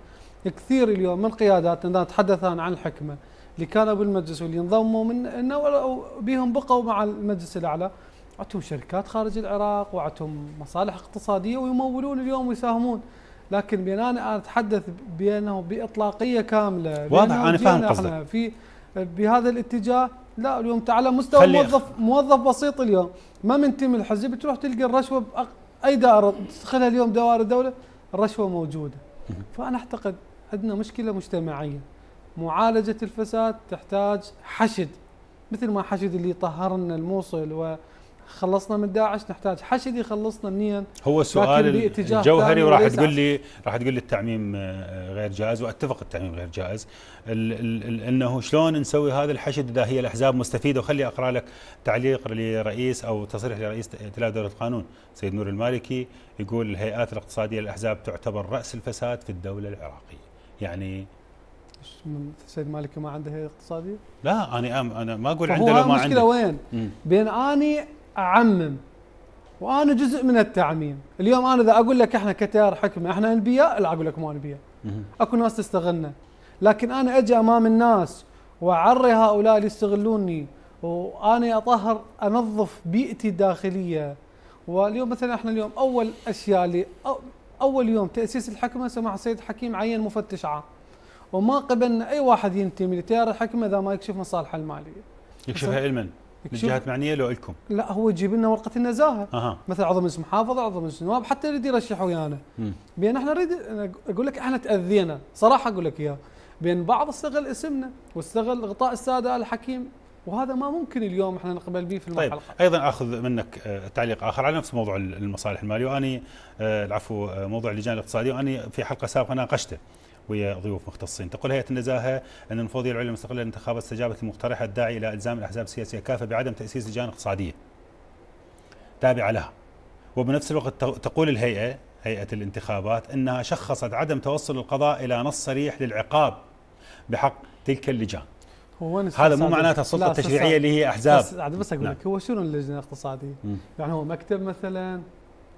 كثير اليوم من قياداتنا نتحدث عن الحكمه اللي كانوا بالمجلس واللي انضموا من انه بيهم بقوا مع المجلس الاعلى عندهم شركات خارج العراق وعندهم مصالح اقتصاديه ويمولون اليوم ويساهمون لكن بين انا اتحدث بانه باطلاقيه كامله واضح انا فاهم قصدك في بهذا الاتجاه لا اليوم انت على مستوى موظف موظف بسيط اليوم ما منتمي الحزب تروح تلقى الرشوه بأق... اي دائره تدخلها اليوم دوائر الدوله الرشوه موجوده فانا اعتقد عندنا مشكله مجتمعيه معالجه الفساد تحتاج حشد مثل ما حشد اللي طهرنا الموصل و خلصنا من داعش نحتاج حشد يخلصنا منين هو سؤال الجوهري وراح تقول لي راح تقول لي التعميم آه، غير جائز واتفق التعميم غير جائز الـ الـ الـ انه شلون نسوي هذا الحشد اذا هي الاحزاب مستفيده وخلي اقرا لك تعليق لرئيس او تصريح لرئيس ائتلاف دوله القانون سيد نور المالكي يقول الهيئات الاقتصاديه للاحزاب تعتبر راس الفساد في الدوله العراقيه يعني من سيد مالكي ما عنده هيئه اقتصاديه؟ لا انا انا ما اقول عنده لو ما عنده المشكله وين؟ بين اني اعمم وانا جزء من التعميم اليوم انا اذا اقول لك احنا كتيار حكمه احنا انبياء لا اقول لك مو انبياء اكو ناس تستغلنا لكن انا اجي امام الناس واعري هؤلاء اللي يستغلوني وانا اطهر انظف بيئتي الداخليه واليوم مثلا احنا اليوم اول اشياء اللي اول يوم تاسيس الحكمه سماح السيد حكيم عين مفتش عام وما قبلنا اي واحد ينتمي لتيار الحكمه اذا ما يكشف مصالحه الماليه يكشفها علما لجهات معنيه لو لكم لا هو يجيب لنا ورقه النزاهه أه. مثلا عضو مجلس محافظه عضو مجلس نواب حتى يريد يرشح ويانا يعني. بان احنا نريد اقول لك احنا تاذينا صراحه اقول لك اياها بان بعض استغل اسمنا واستغل غطاء الساده الحكيم وهذا ما ممكن اليوم احنا نقبل به في المحلقه. طيب ايضا اخذ منك آه، تعليق اخر على نفس موضوع المصالح الماليه واني آه، العفو آه، موضوع اللجان الاقتصاديه واني في حلقه سابقه ناقشته. ويا ضيوف مختصين تقول هيئه النزاهه ان المفوضيه العليا المستقله للانتخابات استجابت لمقترح الداعي الى الزام الاحزاب السياسيه كافه بعدم تاسيس لجان اقتصاديه تابعه لها وبنفس الوقت تقول الهيئه هيئه الانتخابات انها شخصت عدم توصل القضاء الى نص صريح للعقاب بحق تلك اللجان هذا مو معناته السلطه التشريعيه اللي هي احزاب بس اقول نعم. لك هو شنو اللجنه الاقتصاديه؟ يعني هو مكتب مثلا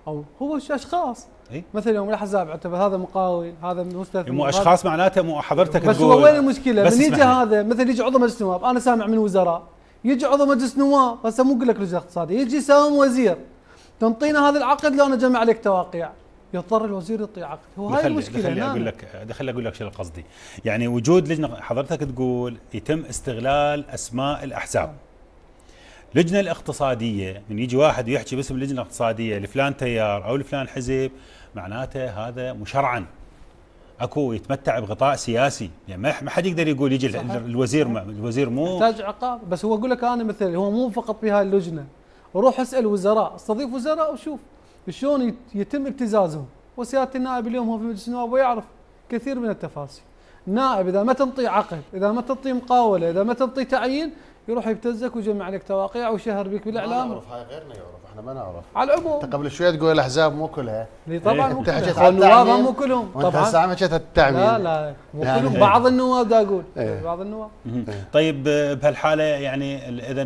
او هو اشخاص اي مثلا يوم الاحزاب اعتبر هذا مقاول هذا مستثمر مو اشخاص معناته مو حضرتك بس تقول هو وين المشكله؟ من يجي هذا مثلا يجي عضو مجلس نواب انا سامع من وزراء يجي عضو مجلس نواب هسه مو اقول لك رجل اقتصادي يجي سام وزير تنطينا هذا العقد لو انا جمع لك تواقيع يضطر الوزير يعطي عقد هو هاي المشكله دخل نعم. اقول لك دخل اقول لك شنو قصدي يعني وجود لجنه حضرتك تقول يتم استغلال اسماء الاحزاب لجنه الاقتصاديه من يجي واحد ويحكي باسم اللجنه الاقتصاديه لفلان تيار او لفلان حزب معناته هذا مشرعا اكو يتمتع بغطاء سياسي يعني ما حد يقدر يقول يجي صحيح. الوزير ما الوزير مو يحتاج عقاب بس هو اقول لك انا مثل هو مو فقط هاي اللجنه روح اسال وزراء استضيف وزراء وشوف شلون يتم ابتزازهم وسياده النائب اليوم هو في مجلس النواب ويعرف كثير من التفاصيل نائب اذا ما تنطي عقد اذا ما تنطي مقاوله اذا ما تنطي تعيين يروح يبتزك ويجمع لك تواقيع وشهر بك بالاعلام ما نعرف هاي غيرنا يعرف احنا ما نعرف على العموم انت قبل شويه تقول الاحزاب مو كلها إيه، طبعا مو كلها النواب مو كلهم طبعا انت سامع التعميم لا لا مو يعني كلهم إيه. بعض النواب دا اقول إيه. بعض النواب طيب بهالحاله يعني اذا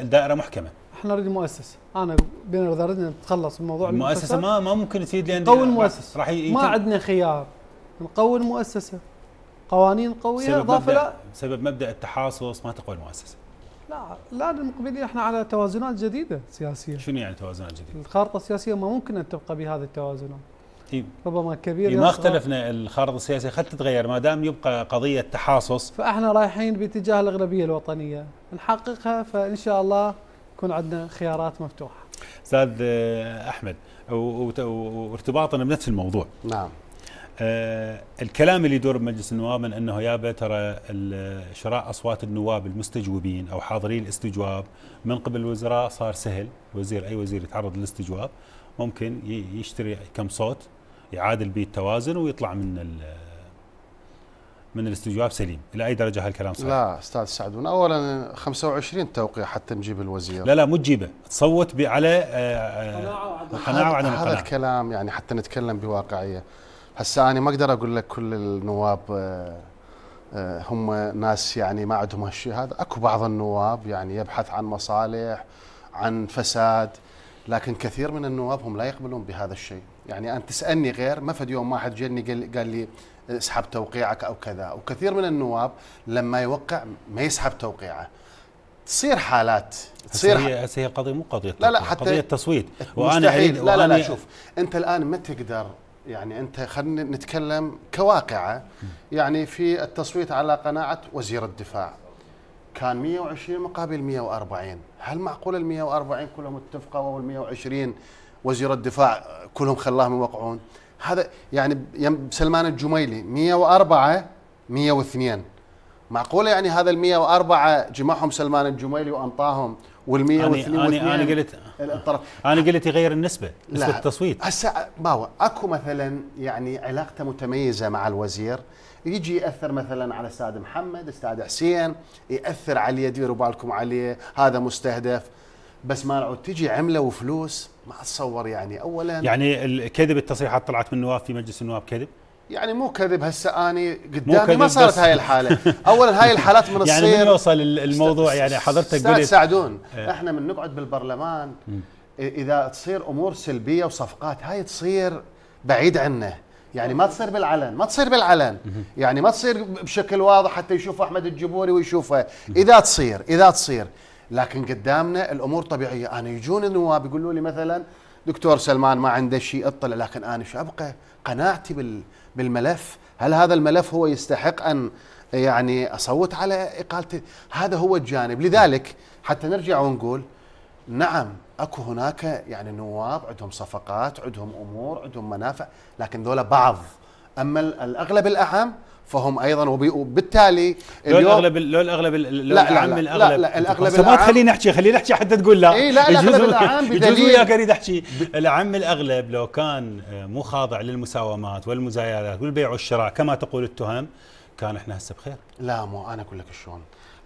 الدائره محكمه احنا نريد مؤسسه انا بين اردنا نتخلص من موضوع المؤسسه ما ما ممكن تفيد لان قوي المؤسسه راح ما عندنا خيار نقوي المؤسسه قوانين قويه اضافه لا بسبب مبدا التحاصص ما تقوى المؤسسه لا لا المقبلين احنا على توازنات جديده سياسيه شنو يعني توازنات جديده؟ الخارطه السياسيه ما ممكن ان تبقى بهذه التوازنات إيه؟ ربما كبير إيه ما اختلفنا الخارطه السياسيه قد تتغير ما دام يبقى قضيه تحاصص فاحنا رايحين باتجاه الاغلبيه الوطنيه نحققها فان شاء الله يكون عندنا خيارات مفتوحه استاذ احمد وارتباطنا بنفس الموضوع نعم آه، الكلام اللي يدور بمجلس النواب من انه يابا ترى شراء اصوات النواب المستجوبين او حاضرين الاستجواب من قبل الوزراء صار سهل، وزير اي وزير يتعرض للاستجواب ممكن يشتري كم صوت يعادل به التوازن ويطلع من من الاستجواب سليم، الى اي درجه هالكلام صحيح؟ لا استاذ سعدون، اولا 25 توقيع حتى نجيب الوزير لا لا مو تجيبه، تصوت على آه، آه، قناعه وعدم قناعه هذا الكلام يعني حتى نتكلم بواقعيه، هسه انا ما اقدر اقول لك كل النواب آه، آه، هم ناس يعني ما عندهم هالشيء هذا اكو بعض النواب يعني يبحث عن مصالح عن فساد لكن كثير من النواب هم لا يقبلون بهذا الشيء يعني انت تسألني غير ما فد يوم واحد جاني قال, لي اسحب توقيعك أو كذا وكثير من النواب لما يوقع ما يسحب توقيعه تصير حالات تصير هي هي قضيه مو قضيه لا لا حتى قضيه تصويت وانا مستحيل لا لا, لا شوف انت الان ما تقدر يعني انت خلينا نتكلم كواقعه يعني في التصويت على قناعه وزير الدفاع كان 120 مقابل 140 هل معقول ال 140 كلهم اتفقوا وال 120 وزير الدفاع كلهم خلاهم يوقعون هذا يعني سلمان الجميلي 104 102 معقوله يعني هذا ال 104 جمعهم سلمان الجميلي وانطاهم وال 102 انا انا قلت الطرف انا قلت يغير النسبه نسبه لا. التصويت هسه باوع اكو مثلا يعني علاقته متميزه مع الوزير يجي ياثر مثلا على استاذ محمد استاذ حسين ياثر عليه ديروا بالكم عليه هذا مستهدف بس ما نعود تجي عمله وفلوس ما اتصور يعني اولا يعني كذب التصريحات طلعت من النواب في مجلس النواب كذب يعني مو كذب هسه اني قدامي ما صارت هاي الحاله اولا هاي الحالات من الصين *laughs* يعني من يوصل الموضوع يعني حضرتك قلت ساعدون اه احنا من نقعد بالبرلمان اذا تصير امور سلبيه وصفقات هاي تصير بعيد عنا يعني ما تصير بالعلن ما تصير بالعلن يعني ما تصير بشكل واضح حتى يشوف احمد الجبوري ويشوفه اذا تصير اذا تصير لكن قدامنا الامور طبيعيه انا يجون النواب يقولوا لي مثلا دكتور سلمان ما عنده شيء اطلع لكن انا شو ابقى قناعتي بالملف هل هذا الملف هو يستحق ان يعني اصوت على اقالته هذا هو الجانب لذلك حتى نرجع ونقول نعم اكو هناك يعني نواب عندهم صفقات عندهم امور عندهم منافع لكن ذولا بعض اما الاغلب الاعم فهم ايضا وبالتالي لو الاغلب لو الاغلب لو العام الاغلب لا لا الاغلب العام ما تخليني احكي خليني احكي حتى تقول لا اي لا الاغلب العام *laughs* بدليل وياك اريد احكي العام الاغلب لو كان مو خاضع للمساومات والمزايدات والبيع والشراء كما تقول التهم كان احنا هسه بخير لا مو انا اقول لك شلون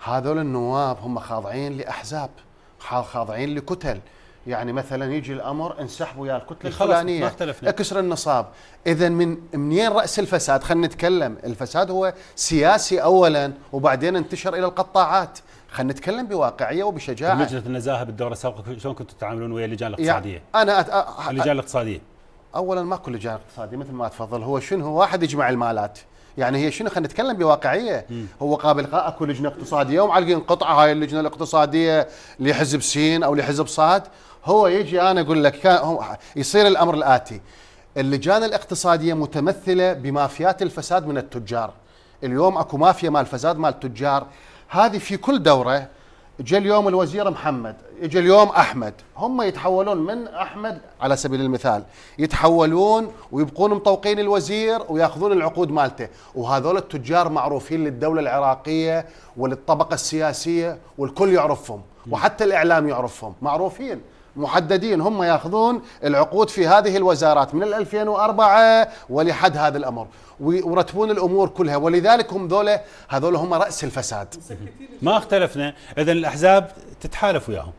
هذول النواب هم خاضعين لاحزاب خاضعين لكتل يعني مثلا يجي الامر انسحبوا يا الكتله الفلانيه اكسر النصاب اذا من منين راس الفساد خلينا نتكلم الفساد هو سياسي اولا وبعدين انتشر الى القطاعات خلينا نتكلم بواقعيه وبشجاعه لجنه النزاهه بالدوره السابقه شلون كنتوا تتعاملون ويا اللجان الاقتصاديه؟ انا أت... أ... اللجان الاقتصاديه اولا ماكو لجان اقتصاديه مثل ما تفضل هو شنو هو واحد يجمع المالات يعني هي شنو خلينا نتكلم بواقعيه هو قابل اكو لجنه اقتصاديه ومعلقين قطعه هاي اللجنه الاقتصاديه لحزب سين او لحزب صاد هو يجي انا اقول لك كان يصير الامر الاتي اللجان الاقتصاديه متمثله بمافيات الفساد من التجار اليوم اكو مافيا مال فساد مال التجار هذه في كل دوره جاء اليوم الوزير محمد اجى اليوم احمد هم يتحولون من احمد على سبيل المثال يتحولون ويبقون مطوقين الوزير وياخذون العقود مالته وهذول التجار معروفين للدوله العراقيه وللطبقه السياسيه والكل يعرفهم وحتى الاعلام يعرفهم معروفين محددين هم ياخذون العقود في هذه الوزارات من 2004 ولحد هذا الامر ويرتبون الامور كلها ولذلك هم ذولا هذول هم راس الفساد ما اختلفنا اذا الاحزاب تتحالف وياهم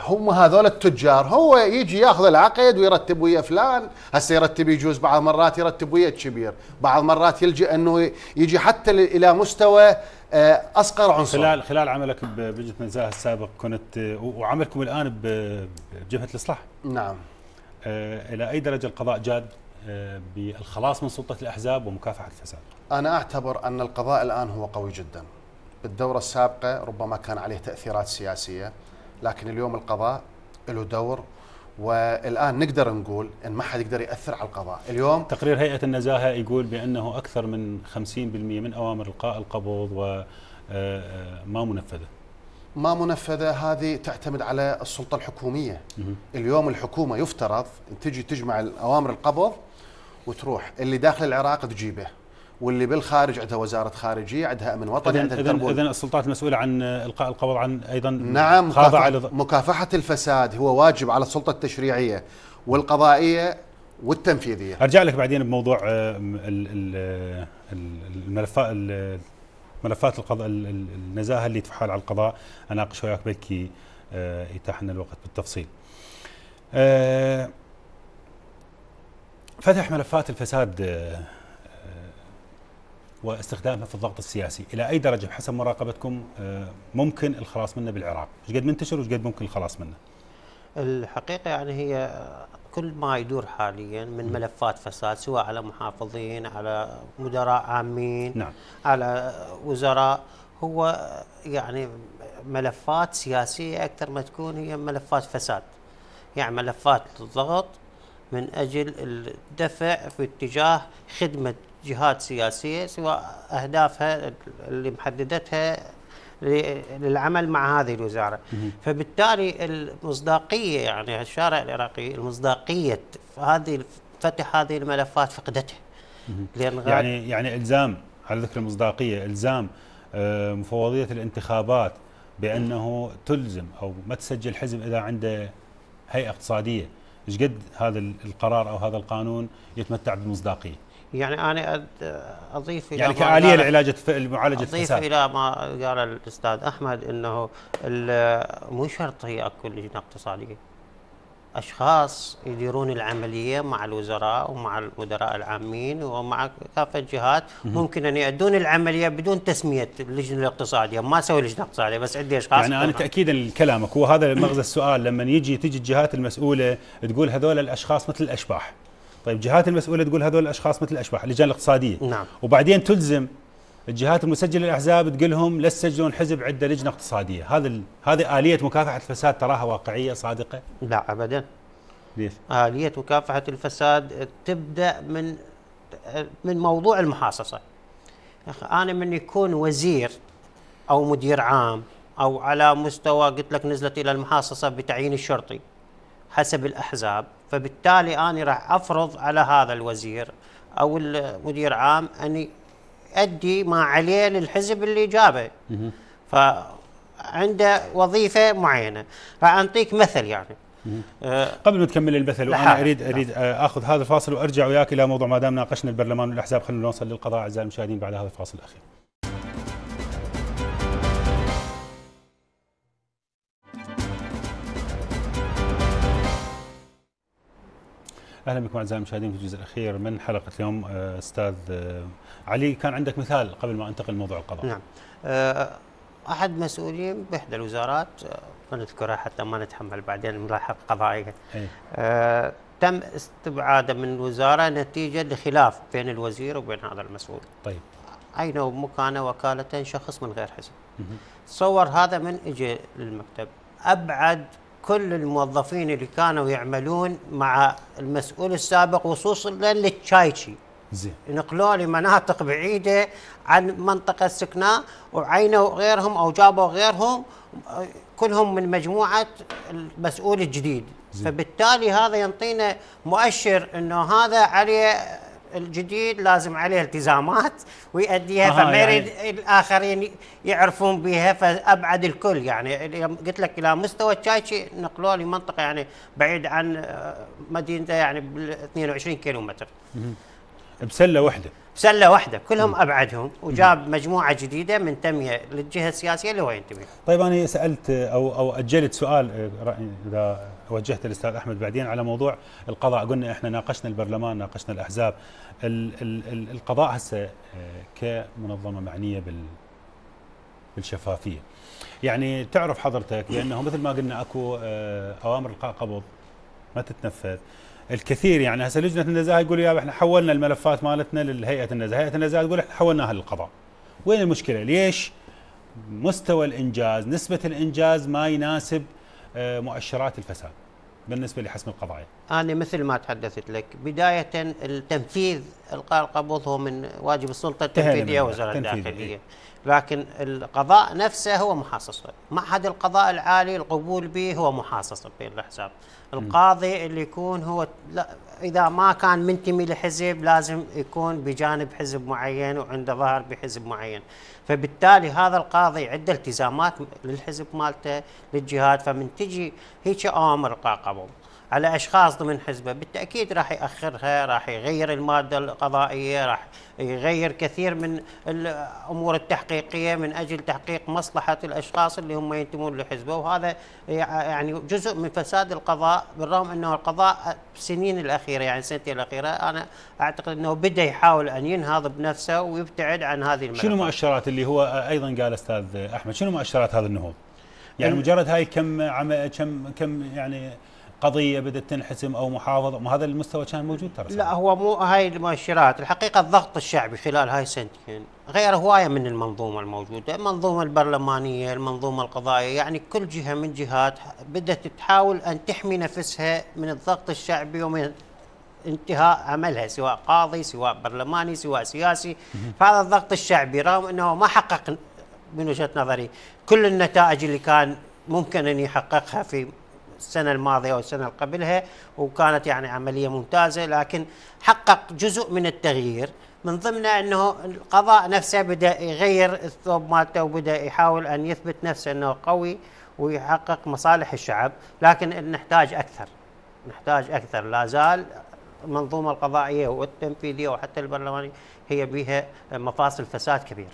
هم هذول التجار هو يجي ياخذ العقد ويرتب ويا فلان هسه يرتب يجوز بعض مرات يرتب ويا الكبير بعض مرات يلجا انه يجي حتى الى مستوى آه، اصغر عنصر خلال خلال عملك بجهه نزاهه السابق كنت وعملكم الان بجبهه الاصلاح نعم آه، الى اي درجه القضاء جاد آه، بالخلاص من سلطه الاحزاب ومكافحه الفساد؟ انا اعتبر ان القضاء الان هو قوي جدا. بالدوره السابقه ربما كان عليه تاثيرات سياسيه لكن اليوم القضاء له دور والان نقدر نقول ان ما حد يقدر ياثر على القضاء، اليوم تقرير هيئه النزاهه يقول بانه اكثر من 50% من اوامر القاء القبض وما آه، آه، منفذه. ما منفذه هذه تعتمد على السلطه الحكوميه. اليوم الحكومه يفترض تجي تجمع اوامر القبض وتروح اللي داخل العراق تجيبه. واللي بالخارج عندها وزاره خارجيه عندها امن وطني عندها إذن, اذا السلطات المسؤوله عن القاء القبض عن ايضا نعم خاضعه مكافحه الفساد هو واجب على السلطه التشريعيه والقضائيه والتنفيذيه ارجع لك بعدين بموضوع آه، الملفات ملفات القضاء النزاهه اللي تحال على القضاء اناقش وياك بكي يتاح آه، لنا الوقت بالتفصيل آه، فتح ملفات الفساد واستخدامها في الضغط السياسي إلى أي درجة بحسب مراقبتكم آه، ممكن الخلاص منه بالعراق ايش قد منتشر وايش قد ممكن الخلاص منه الحقيقة يعني هي كل ما يدور حاليا من ملفات فساد سواء على محافظين على مدراء عامين نعم. على وزراء هو يعني ملفات سياسية أكثر ما تكون هي ملفات فساد يعني ملفات ضغط من أجل الدفع في اتجاه خدمة جهات سياسيه سواء اهدافها اللي محددتها للعمل مع هذه الوزاره فبالتالي المصداقيه يعني الشارع العراقي المصداقيه هذه فتح هذه الملفات فقدتها يعني يعني الزام على ذكر المصداقيه الزام آه، مفوضيه الانتخابات بانه تلزم او ما تسجل حزب اذا عنده هيئه اقتصاديه ايش قد هذا القرار او هذا القانون يتمتع بالمصداقيه؟ يعني انا اضيف الى يعني كاليه لعلاج معالجه الفساد اضيف الى ما قال الاستاذ احمد انه مو شرط هي اكو لجنه اقتصاديه اشخاص يديرون العمليه مع الوزراء ومع المدراء العامين ومع كافه الجهات ممكن ان يؤدون العمليه بدون تسميه اللجنه الاقتصاديه، ما اسوي لجنه اقتصاديه بس عندي اشخاص يعني انا تاكيدا لكلامك وهذا مغزى السؤال لما يجي تجي الجهات المسؤوله تقول هذول الاشخاص مثل الاشباح طيب الجهات المسؤوله تقول هذول الاشخاص مثل الاشباح اللجان الاقتصاديه نعم وبعدين تلزم الجهات المسجله للاحزاب تقول لهم لا تسجلون حزب عنده لجنه اقتصاديه، هذا هذه اليه مكافحه الفساد تراها واقعيه صادقه؟ لا ابدا. ليش؟ اليه مكافحه الفساد تبدا من من موضوع المحاصصه. انا من يكون وزير او مدير عام او على مستوى قلت لك نزلت الى المحاصصه بتعيين الشرطي، حسب الأحزاب فبالتالي أنا راح أفرض على هذا الوزير أو المدير عام أن يؤدي ما عليه للحزب اللي جابه فعنده وظيفة معينة راح أعطيك مثل يعني آه، قبل ما تكمل المثل وانا اريد اريد نعم. اخذ هذا الفاصل وارجع وياك الى موضوع ما دام ناقشنا البرلمان والاحزاب خلينا نوصل للقضاء اعزائي المشاهدين بعد هذا الفاصل الاخير اهلا بكم اعزائي المشاهدين في الجزء الاخير من حلقه اليوم آه، استاذ آه، علي كان عندك مثال قبل ما انتقل لموضوع القضاء نعم آه، احد مسؤولين باحدى الوزارات بنذكرها حتى ما نتحمل بعدين ملاحق قضائيه إيه. أه تم استبعاده من الوزاره نتيجه لخلاف بين الوزير وبين هذا المسؤول طيب عينه مكانه وكالة شخص من غير حزب تصور هذا من اجى للمكتب ابعد كل الموظفين اللي كانوا يعملون مع المسؤول السابق وصوصا للتشايشي زين نقلوه لمناطق بعيده عن منطقه سكناه وعينوا غيرهم او جابوا غيرهم كلهم من مجموعه المسؤول الجديد زي. فبالتالي هذا ينطينا مؤشر انه هذا عليه الجديد لازم عليه التزامات ويؤديها آه فما يريد يعني الاخرين يعرفون بها فابعد الكل يعني قلت لك الى مستوى الشايشي نقلوه لمنطقه يعني بعيد عن آه، مدينته يعني ب 22 كيلو متر بسله واحده سله واحده كلهم مم. ابعدهم وجاب مم. مجموعه جديده منتميه للجهه السياسيه اللي هو ينتمي طيب انا سالت او او اجلت سؤال آه، اذا وجهت الاستاذ احمد بعدين على موضوع القضاء قلنا احنا ناقشنا البرلمان ناقشنا الاحزاب ال ال القضاء هسه آه، كمنظمه معنيه بال بالشفافيه يعني تعرف حضرتك بانه مثل ما قلنا اكو آه، اوامر القاء قبض ما تتنفذ الكثير يعني هسه لجنه النزاهه يقول يا احنا حولنا الملفات مالتنا لهيئه النزاهه، هيئه النزاهه تقول احنا حولناها للقضاء. وين المشكله؟ ليش؟ مستوى الانجاز، نسبه الانجاز ما يناسب آه، مؤشرات الفساد بالنسبه لحسم القضايا؟ انا مثل ما تحدثت لك بدايه التنفيذ القاء القبض هو من واجب السلطه التنفيذيه وزاره الداخليه لكن القضاء نفسه هو محاصصه معهد القضاء العالي القبول به هو محاصصه بين الحساب القاضي اللي يكون هو لا اذا ما كان منتمي لحزب لازم يكون بجانب حزب معين وعنده ظهر بحزب معين فبالتالي هذا القاضي عنده التزامات للحزب مالته للجهاد فمن تجي هيك اوامر قاقبهم على اشخاص ضمن حزبه بالتاكيد راح ياخرها راح يغير الماده القضائيه راح يغير كثير من الامور التحقيقيه من اجل تحقيق مصلحه الاشخاص اللي هم ينتمون لحزبه وهذا يعني جزء من فساد القضاء بالرغم انه القضاء السنين الاخيره يعني السنتين الاخيره انا اعتقد انه بدا يحاول ان ينهض بنفسه ويبتعد عن هذه الملفات. شنو مؤشرات اللي هو ايضا قال استاذ احمد شنو مؤشرات هذا النهوض؟ يعني مجرد هاي كم عم كم كم يعني قضيه بدات تنحسم او محافظه ما هذا المستوى كان موجود ترى لا هو مو هاي المؤشرات الحقيقه الضغط الشعبي خلال هاي السنتين غير هوايه من المنظومه الموجوده المنظومه البرلمانيه المنظومه القضائيه يعني كل جهه من جهات بدات تحاول ان تحمي نفسها من الضغط الشعبي ومن انتهاء عملها سواء قاضي سواء برلماني سواء سياسي فهذا الضغط الشعبي رغم انه ما حقق من وجهه نظري كل النتائج اللي كان ممكن ان يحققها في السنه الماضيه والسنه اللي قبلها وكانت يعني عمليه ممتازه لكن حقق جزء من التغيير من ضمنه انه القضاء نفسه بدا يغير الثوب مالته وبدا يحاول ان يثبت نفسه انه قوي ويحقق مصالح الشعب لكن نحتاج اكثر نحتاج اكثر لا زال المنظومه القضائيه والتنفيذيه وحتى البرلمانيه هي بها مفاصل فساد كبير.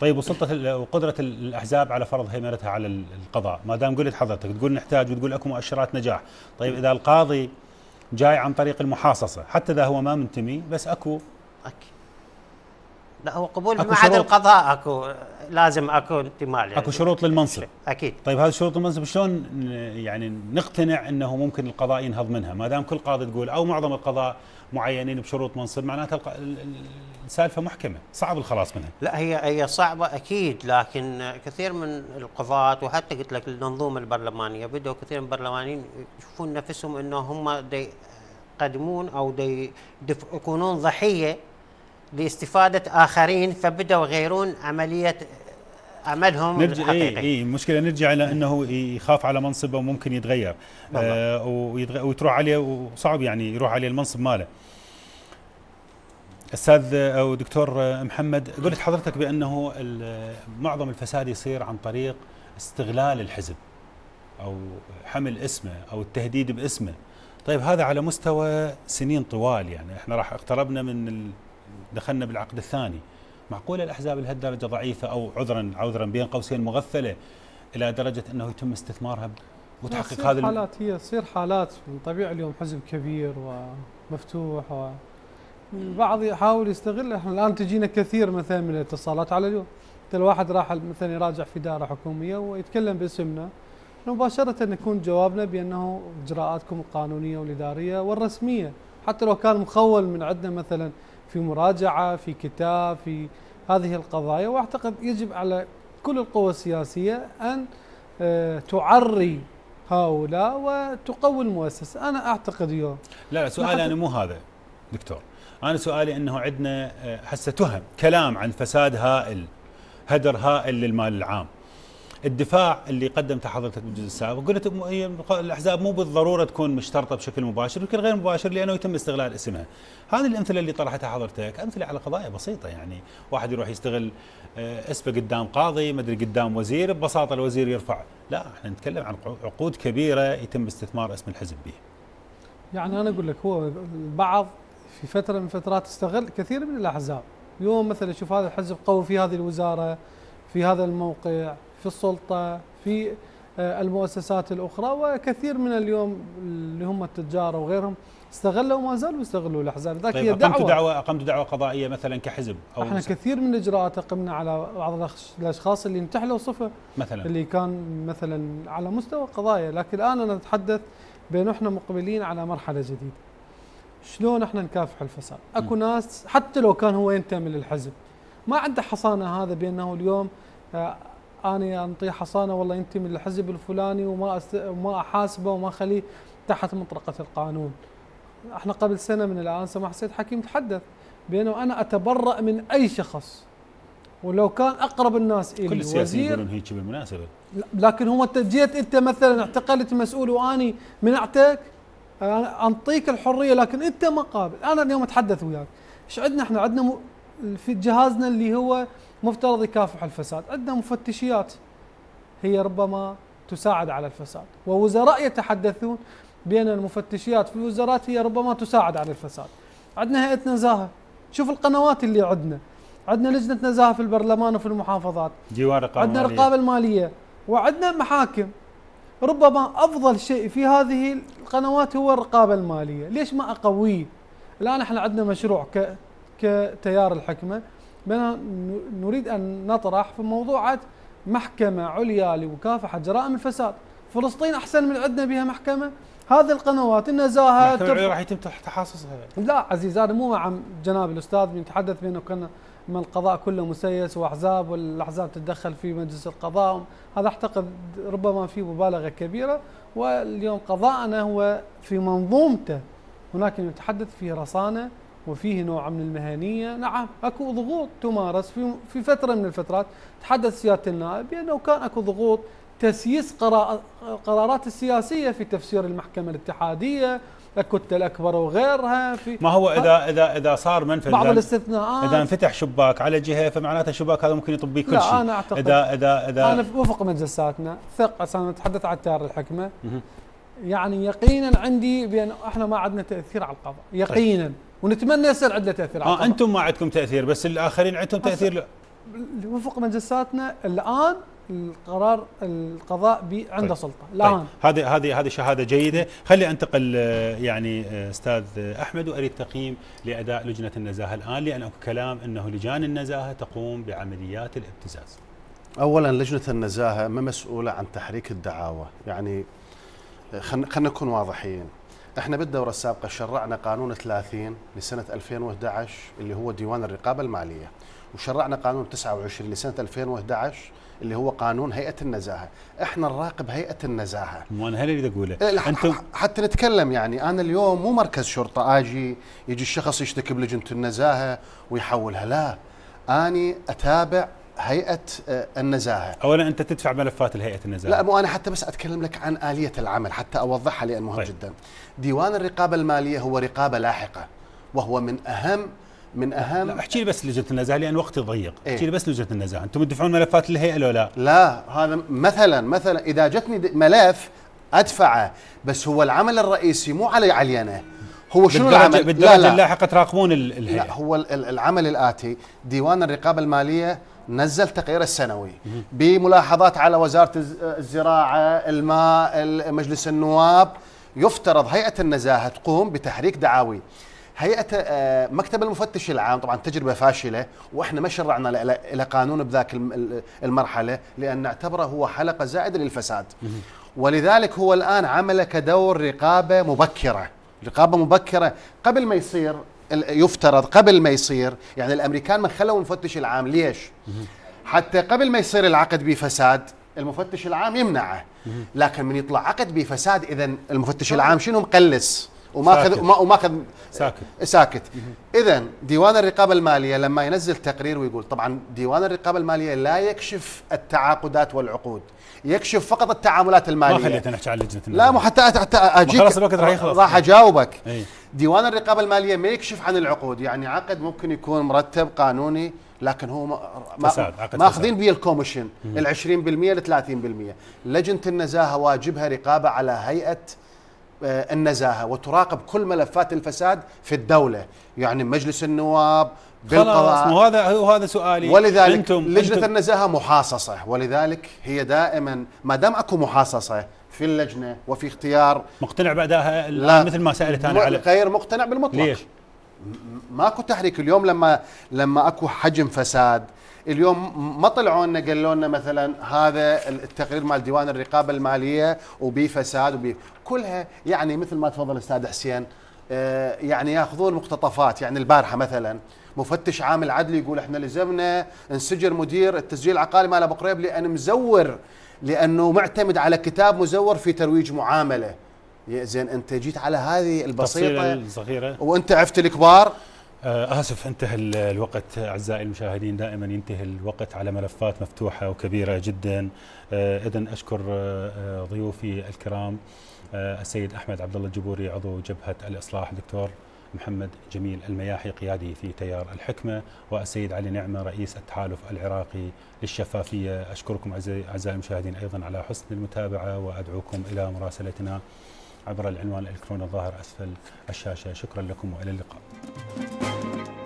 طيب وسلطه وقدره الاحزاب على فرض هيمنتها على القضاء، ما دام قلت حضرتك تقول نحتاج وتقول اكو مؤشرات نجاح، طيب اذا القاضي جاي عن طريق المحاصصه، حتى اذا هو ما منتمي بس اكو اكيد لا هو قبول معهد القضاء اكو لازم اكو انتماء اكو شروط للمنصب اكيد طيب هذه شروط المنصب شلون يعني نقتنع انه ممكن القضاء ينهض منها ما دام كل قاضي تقول او معظم القضاء معينين بشروط منصب معناتها سالفه محكمه صعب الخلاص منها لا هي هي صعبه اكيد لكن كثير من القضاة وحتى قلت لك المنظومه البرلمانيه بدوا كثير من البرلمانيين يشوفون نفسهم انه هم دي يقدمون او دي يكونون ضحيه لاستفاده اخرين فبدوا يغيرون عمليه عملهم نرجع إيه، الحقيقي اي المشكله نرجع الى انه يخاف على منصبه وممكن يتغير آه ويتغ... ويتروح عليه وصعب يعني يروح عليه المنصب ماله استاذ او دكتور محمد قلت حضرتك بانه معظم الفساد يصير عن طريق استغلال الحزب او حمل اسمه او التهديد باسمه طيب هذا على مستوى سنين طوال يعني احنا راح اقتربنا من دخلنا بالعقد الثاني معقوله الاحزاب لهالدرجه ضعيفه او عذرا عذرا بين قوسين مغفله الى درجه انه يتم استثمارها وتحقيق هذا حالات هي تصير حالات من طبيعي اليوم حزب كبير ومفتوح و البعض يحاول يستغل احنا الان تجينا كثير مثلا من الاتصالات على اليوم الواحد راح مثلا يراجع في دائره حكوميه ويتكلم باسمنا مباشرة نكون جوابنا بأنه إجراءاتكم القانونية والإدارية والرسمية حتى لو كان مخول من عندنا مثلا في مراجعة في كتاب في هذه القضايا وأعتقد يجب على كل القوى السياسية أن آه، تعري هؤلاء وتقوي المؤسسة أنا أعتقد اليوم لا, لا سؤال أنا يعني مو هذا دكتور انا سؤالي انه عندنا آه، هسه تهم كلام عن فساد هائل هدر هائل للمال العام الدفاع اللي قدمته حضرتك بالجزء السابق قلت هي الاحزاب مو بالضروره تكون مشترطه بشكل مباشر يمكن غير مباشر لانه يتم استغلال اسمها. هذه الامثله اللي طرحتها حضرتك امثله على قضايا بسيطه يعني واحد يروح يستغل آه، اسمه قدام قاضي ما ادري قدام وزير ببساطه الوزير يرفع لا احنا نتكلم عن عقود كبيره يتم استثمار اسم الحزب به. يعني انا اقول لك هو البعض في فتره من فترات استغل كثير من الاحزاب يوم مثلا شوف هذا الحزب قوي في هذه الوزاره في هذا الموقع في السلطه في آه، المؤسسات الاخرى وكثير من اليوم اللي هم التجار وغيرهم استغلوا وما زالوا يستغلوا الاحزاب ذاك طيب هي دعوه اقمتوا دعوه دعوه قضائيه مثلا كحزب او احنا مثلاً. كثير من الاجراءات اقمنا على بعض الاشخاص اللي انتحلوا صفه مثلا اللي كان مثلا على مستوى قضايا لكن الان انا اتحدث بانه احنا مقبلين على مرحله جديده شلون احنا نكافح الفساد اكو ناس حتى لو كان هو ينتمي للحزب ما عنده حصانه هذا بانه اليوم آه، انا انطيه حصانه والله ينتمي للحزب الفلاني وما أست... وما احاسبه وما اخليه تحت مطرقه القانون احنا قبل سنه من الان سماح سيد حكيم تحدث بانه انا اتبرأ من اي شخص ولو كان اقرب الناس الي كل السياسيين يقولون هيك بالمناسبه لكن هو انت جيت انت مثلا اعتقلت مسؤول واني منعتك أنا انطيك الحريه لكن انت ما قابل انا اليوم اتحدث وياك ايش عندنا احنا عندنا م... في جهازنا اللي هو مفترض يكافح الفساد عندنا مفتشيات هي ربما تساعد على الفساد ووزراء يتحدثون بان المفتشيات في الوزارات هي ربما تساعد على الفساد عندنا هيئه نزاهه شوف القنوات اللي عندنا عندنا لجنه نزاهه في البرلمان وفي المحافظات ديوان عندنا رقابه الماليه وعندنا محاكم ربما افضل شيء في هذه القنوات هو الرقابه الماليه، ليش ما اقويه؟ الان احنا عندنا مشروع ك كتيار الحكمه نريد ان نطرح في موضوعات محكمه عليا لمكافحه جرائم الفساد، فلسطين احسن من عندنا بها محكمه؟ هذه القنوات النزاهه راح يتم تحاصصها لا عزيز انا مو مع جناب الاستاذ بنتحدث بانه كنا ما القضاء كله مسيس واحزاب والاحزاب تتدخل في مجلس القضاء هذا اعتقد ربما في مبالغه كبيره واليوم قضاءنا هو في منظومته هناك يتحدث فيه رصانه وفيه نوع من المهنيه، نعم اكو ضغوط تمارس في في فتره من الفترات، تحدث سياده النائب بانه كان اكو ضغوط تسييس قرارات السياسيه في تفسير المحكمه الاتحاديه الكتله الاكبر وغيرها في ما هو اذا اذا اذا صار منفذ بعض الاستثناءات اذا انفتح شباك على جهه فمعناته الشباك هذا ممكن يطبيه كل شيء انا اعتقد اذا اذا اذا انا وفق مجلساتنا ثق اصلا نتحدث عن تيار الحكمه يعني يقينا عندي بان احنا ما عندنا تاثير على القضاء طيب. يقينا ونتمنى يصير عندنا تاثير على آه، القضاء آه انتم ما عندكم تاثير بس الاخرين عندهم تاثير وفق مجلساتنا الان القرار القضاء عنده طيب. سلطه الان طيب. هذه هذه هذه شهاده جيده خلي انتقل آه، يعني آه، استاذ احمد واريد تقييم لاداء لجنه النزاهه الان لان اكو كلام انه لجان النزاهه تقوم بعمليات الابتزاز اولا لجنه النزاهه ما مسؤوله عن تحريك الدعاوى يعني آه، خلينا نكون واضحين احنا بالدوره السابقه شرعنا قانون 30 لسنه 2011 اللي هو ديوان الرقابه الماليه وشرعنا قانون 29 لسنه 2011 اللي هو قانون هيئه النزاهه احنا نراقب هيئه النزاهه مو انا هل اللي اقوله إيه، أنت... حتى نتكلم يعني انا اليوم مو مركز شرطه اجي يجي الشخص يشتكي بلجنه النزاهه ويحولها لا اني اتابع هيئه آه، النزاهه اولا انت تدفع ملفات لهيئه النزاهه لا مو انا حتى بس اتكلم لك عن اليه العمل حتى اوضحها لان مهم طيب. جدا ديوان الرقابه الماليه هو رقابه لاحقه وهو من اهم من اهم لا احكي لي بس لجنه النزاهه لان وقتي ضيق، ايه؟ احكي لي بس لجنه النزاهه، انتم تدفعون ملفات للهيئه لو لا؟ لا هذا مثلا مثلا اذا جتني ملف ادفعه بس هو العمل الرئيسي مو علي علينا هو شنو بالدرجة العمل؟ بالدرجه لا لا. اللاحقه تراقبون الهيئه لا هو العمل الاتي ديوان الرقابه الماليه نزل تقريره السنوي بملاحظات على وزاره الزراعه، الماء، مجلس النواب يفترض هيئه النزاهه تقوم بتحريك دعاوي هيئه آه، مكتب المفتش العام طبعا تجربه فاشله واحنا ما شرعنا الى قانون بذاك المرحله لان نعتبره هو حلقه زائده للفساد ولذلك هو الان عمل كدور رقابه مبكره رقابه مبكره قبل ما يصير يفترض قبل ما يصير يعني الامريكان ما خلوا المفتش العام ليش حتى قبل ما يصير العقد بفساد المفتش العام يمنعه لكن من يطلع عقد بفساد اذا المفتش طيب. العام شنو مقلس وماخذ وماخذ ساكت ساكت اذا ديوان الرقابه الماليه لما ينزل تقرير ويقول طبعا ديوان الرقابه الماليه لا يكشف التعاقدات والعقود يكشف فقط التعاملات الماليه ما خليت نحكي عن لجنه لا مو حتى حتى اجيك خلاص الوقت راح يخلص راح اجاوبك أي. ديوان الرقابه الماليه ما يكشف عن العقود يعني عقد ممكن يكون مرتب قانوني لكن هو ما ماخذين بيه الكوميشن ال 20% ل 30% لجنه النزاهه واجبها رقابه على هيئه آه، النزاهه وتراقب كل ملفات الفساد في الدوله يعني مجلس النواب بالقضاء خلاص وهذا هو هذا سؤالي ولذلك انتم لجنه انتم النزاهه محاصصه ولذلك هي دائما ما دام اكو محاصصه في اللجنه وفي اختيار مقتنع بعدها لا مثل ما سالت انا على غير مقتنع بالمطلق ليش؟ ماكو تحريك اليوم لما لما اكو حجم فساد اليوم ما طلعوا لنا قالوا لنا مثلا هذا التقرير مال ديوان الرقابه الماليه وبي فساد وبي كلها يعني مثل ما تفضل استاذ حسين آه، يعني ياخذون مقتطفات يعني البارحه مثلا مفتش عام العدل يقول احنا لزمنا انسجن مدير التسجيل العقاري مال ابو قريب لان مزور لانه معتمد على كتاب مزور في ترويج معامله زين انت جيت على هذه البسيطه الصغيره وانت عفت الكبار آه، آسف انتهى الوقت أعزائي المشاهدين دائما ينتهي الوقت على ملفات مفتوحة وكبيرة جدا آه، إذا أشكر آه، ضيوفي الكرام السيد أحمد عبد الله الجبوري عضو جبهة الإصلاح دكتور محمد جميل المياحي قيادي في تيار الحكمة والسيد علي نعمة رئيس التحالف العراقي للشفافية أشكركم أعزائي المشاهدين أيضا على حسن المتابعة وأدعوكم إلى مراسلتنا عبر العنوان الإلكتروني الظاهر أسفل الشاشة شكرا لكم وإلى اللقاء